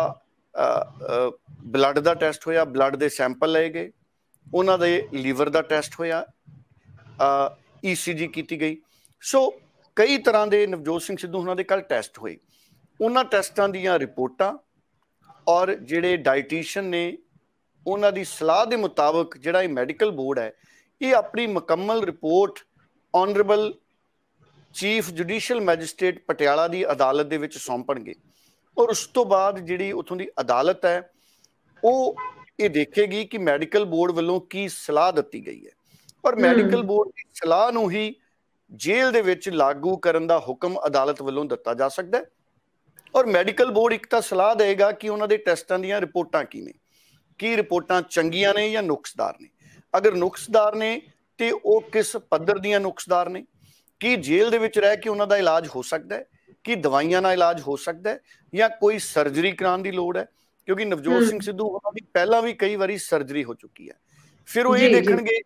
ਬਲੱਡ ਦਾ ਟੈਸਟ ਹੋਇਆ ਬਲੱਡ ਦੇ ਸੈਂਪਲ ਲਏ ਗਏ ਉਹਨਾਂ ਦੇ ਲੀਵਰ ਦਾ ਟੈਸਟ ਹੋਇਆ ਈਸੀਜੀ ਕੀਤੀ ਗਈ ਸੋ ਕਈ ਤਰ੍ਹਾਂ ਦੇ ਨਵਜੋਤ ਸਿੰਘ ਸਿੱਧੂ ਉਹਨਾਂ ਦੇ ਕੱਲ ਟੈਸਟ ਹੋਏ ਉਹਨਾਂ ਟੈਸਟਾਂ ਦੀਆਂ ਰਿਪੋਰਟਾਂ ਔਰ ਜਿਹੜੇ ਡਾਈਟੀਸ਼ੀਅਨ ਨੇ ਉਹਨਾਂ ਦੀ ਸਲਾਹ ਦੇ ਮੁਤਾਬਕ ਜਿਹੜਾ ਇਹ ਮੈਡੀਕਲ ਬੋਰਡ ਹੈ ਇਹ ਆਪਣੀ ਮੁਕੰਮਲ report honourable chief judicial magistrate Patiala ਦੀ ਅਦਾਲਤ ਦੇ ਵਿੱਚ ਸੌਂਪਣਗੇ ਔਰ ਉਸ ਤੋਂ ਬਾਅਦ ਜਿਹੜੀ ਉਥੋਂ ਦੀ ਅਦਾਲਤ ਹੈ ਉਹ ਇਹ ਦੇਖੇਗੀ ਕਿ ਮੈਡੀਕਲ ਬੋਰਡ ਵੱਲੋਂ ਕੀ ਸਲਾਹ ਦਿੱਤੀ ਗਈ ਹੈ ਔਰ ਮੈਡੀਕਲ ਬੋਰਡ ਦੀ ਸਲਾਹ ਨੂੰ ਹੀ ਜੇਲ੍ਹ ਦੇ ਵਿੱਚ ਲਾਗੂ ਕਰਨ ਦਾ ਹੁਕਮ ਅਦਾਲਤ ਵੱਲੋਂ ਦਿੱਤਾ ਜਾ ਸਕਦਾ ਹੈ ਔਰ ਮੈਡੀਕਲ ਬੋਰਡ ਇੱਕ ਤਾਂ ਸਲਾਹ ਦੇਗਾ ਕਿ ਉਹਨਾਂ ਦੇ ਟੈਸਟਾਂ ਦੀਆਂ ਰਿਪੋਰਟਾਂ ਕੀ ਨੇ ਕੀ ਰਿਪੋਰਟਾਂ ਚੰਗੀਆਂ ਨੇ ਜਾਂ ਨੁਕਸਦਾਰ ਨੇ ਅਗਰ ਨੁਕਸਦਾਰ ਨੇ ਤੇ ਉਹ ਕਿਸ ਪੱਧਰ ਦੀਆਂ ਨੁਕਸਦਾਰ ਨੇ ਕੀ ਜੇਲ੍ਹ ਦੇ ਵਿੱਚ ਰਹਿ ਕੇ ਉਹਨਾਂ ਦਾ ਇਲਾਜ ਹੋ ਸਕਦਾ ਹੈ ਕਿ ਦਵਾਈਆਂ ਨਾਲ ਇਲਾਜ ਹੋ ਸਕਦਾ ਹੈ ਜਾਂ ਕੋਈ ਸਰਜਰੀ ਕਰਾਉਣ ਦੀ ਲੋੜ ਹੈ ਕਿਉਂਕਿ ਨਵਜੋਤ ਸਿੰਘ ਸਿੱਧੂ ਉਹਨਾਂ ਦੀ ਪਹਿਲਾਂ ਵੀ ਕਈ ਵਾਰੀ ਸਰਜਰੀ ਹੋ ਚੁੱਕੀ ਹੈ ਫਿਰ ਉਹ ਇਹ ਦੇਖਣਗੇ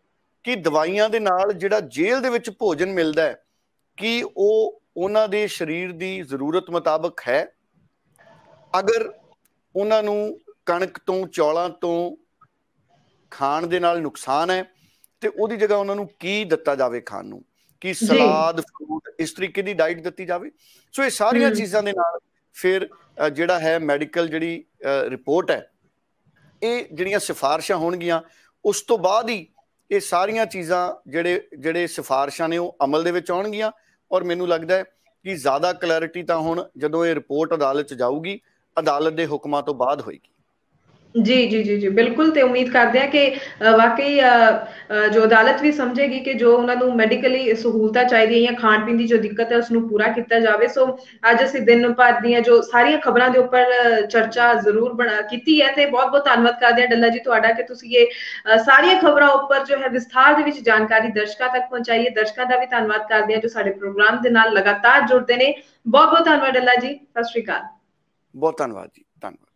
ਕਿ ਦਵਾਈਆਂ ਦੇ ਨਾਲ ਜਿਹੜਾ ਜੇਲ੍ਹ ਦੇ ਵਿੱਚ ਭੋਜਨ ਮਿਲਦਾ ਹੈ ਕਿ ਉਹ ਉਹਨਾਂ ਦੇ ਸਰੀਰ ਦੀ ਜ਼ਰੂਰਤ ਮੁਤਾਬਕ ਹੈ ਅਗਰ ਉਹਨਾਂ ਨੂੰ ਕਣਕ ਤੋਂ ਚੌਲਾਂ ਤੋਂ ਖਾਣ ਦੇ ਨਾਲ ਨੁਕਸਾਨ ਹੈ ਤੇ ਉਹਦੀ ਜਗ੍ਹਾ ਉਹਨਾਂ ਨੂੰ ਕੀ ਦਿੱਤਾ ਜਾਵੇ ਖਾਣ ਨੂੰ ਕੀ ਸਲਾਦ ਫਰੂਟ ਇਸ ਤਰੀਕੇ ਦੀ ਡਾਈਟ ਦਿੱਤੀ ਜਾਵੇ ਸੋ ਇਹ ਸਾਰੀਆਂ ਚੀਜ਼ਾਂ ਦੇ ਨਾਲ ਫਿਰ ਜਿਹੜਾ ਹੈ ਮੈਡੀਕਲ ਜਿਹੜੀ ਰਿਪੋਰਟ ਹੈ ਇਹ ਜਿਹੜੀਆਂ ਸਿਫਾਰਿਸ਼ਾਂ ਹੋਣਗੀਆਂ ਉਸ ਤੋਂ ਬਾਅਦ ਹੀ ਇਹ ਸਾਰੀਆਂ ਚੀਜ਼ਾਂ ਜਿਹੜੇ ਜਿਹੜੇ ਸਿਫਾਰਿਸ਼ਾਂ ਨੇ ਉਹ ਅਮਲ ਦੇ ਵਿੱਚ ਆਉਣਗੀਆਂ ਔਰ ਮੈਨੂੰ ਲੱਗਦਾ ਹੈ ਕਿ ਜ਼ਿਆਦਾ ਕਲੈਰਿਟੀ ਤਾਂ ਹੁਣ ਜਦੋਂ ਇਹ ਰਿਪੋਰਟ ਅਦਾਲਤ 'ਚ ਜਾਊਗੀ ਅਦਾਲਤ ਦੇ ਹੁਕਮਾਂ ਤੋਂ ਬਾਅਦ ਹੋਏਗੀ ਜੀ, ਜੀ, ਜੀ, ਜੀ, ਬਿਲਕੁਲ ਤੇ ਉਮੀਦ ਕਰਦੇ ਆ ਕਿ ਵਾਕਈ ਜੋ ਅਦਾਲਤ ਵੀ ਸਮਝੇਗੀ ਕਿ ਜੋ ਉਹਨਾਂ ਨੂੰ ਮੈਡੀਕਲੀ ਸਹੂਲਤਾ ਚਾਹੀਦੀ ਹੈ ਜਾਂ ਖਾਣ-ਪੀਣ ਦੀ ਜੋ ਦਿੱਕਤ ਹੈ ਉਸ ਨੂੰ ਪੂਰਾ ਕੀਤਾ ਜਾਵੇ ਸੋ ਅੱਜ ਅਸੀਂ ਦਿਨ ਭਰ ਦੀਆਂ ਜੋ ਸਾਰੀਆਂ ਖਬਰਾਂ ਦੇ ਉੱਪਰ ਚਰਚਾ ਜ਼ਰੂਰ ਬਣਾ ਕੀਤੀ ਹੈ ਤੇ ਬਹੁਤ-ਬਹੁਤ ਧੰਨਵਾਦ ਕਰਦੇ ਆ ਡੱਲਾ ਜੀ ਤੁਹਾਡਾ ਕਿ ਤੁਸੀਂ ਇਹ ਸਾਰੀਆਂ ਖਬਰਾਂ ਉੱਪਰ ਜੋ ਹੈ ਵਿਸਥਾਰ ਦੇ ਵਿੱਚ ਜਾਣਕਾਰੀ ਦਰਸ਼ਕਾਂ ਤੱਕ ਪਹੁੰਚਾਈਏ ਦਰਸ਼ਕਾਂ ਦਾ ਵੀ ਧੰਨਵਾਦ ਕਰਦੇ ਆ ਜੋ ਸਾਡੇ ਪ੍ਰੋਗਰਾਮ ਦੇ ਨਾਲ ਲਗਾਤਾਰ ਜੁੜਦੇ ਨੇ ਬਹੁਤ-ਬਹੁਤ ਧੰਨਵਾਦ ਡੱਲਾ ਜੀ ਸਤਿ ਸ਼੍ਰੀ ਅਕਾਲ ਬਹੁਤ ਧੰਨਵਾਦ ਜੀ ਧੰਨਵਾਦ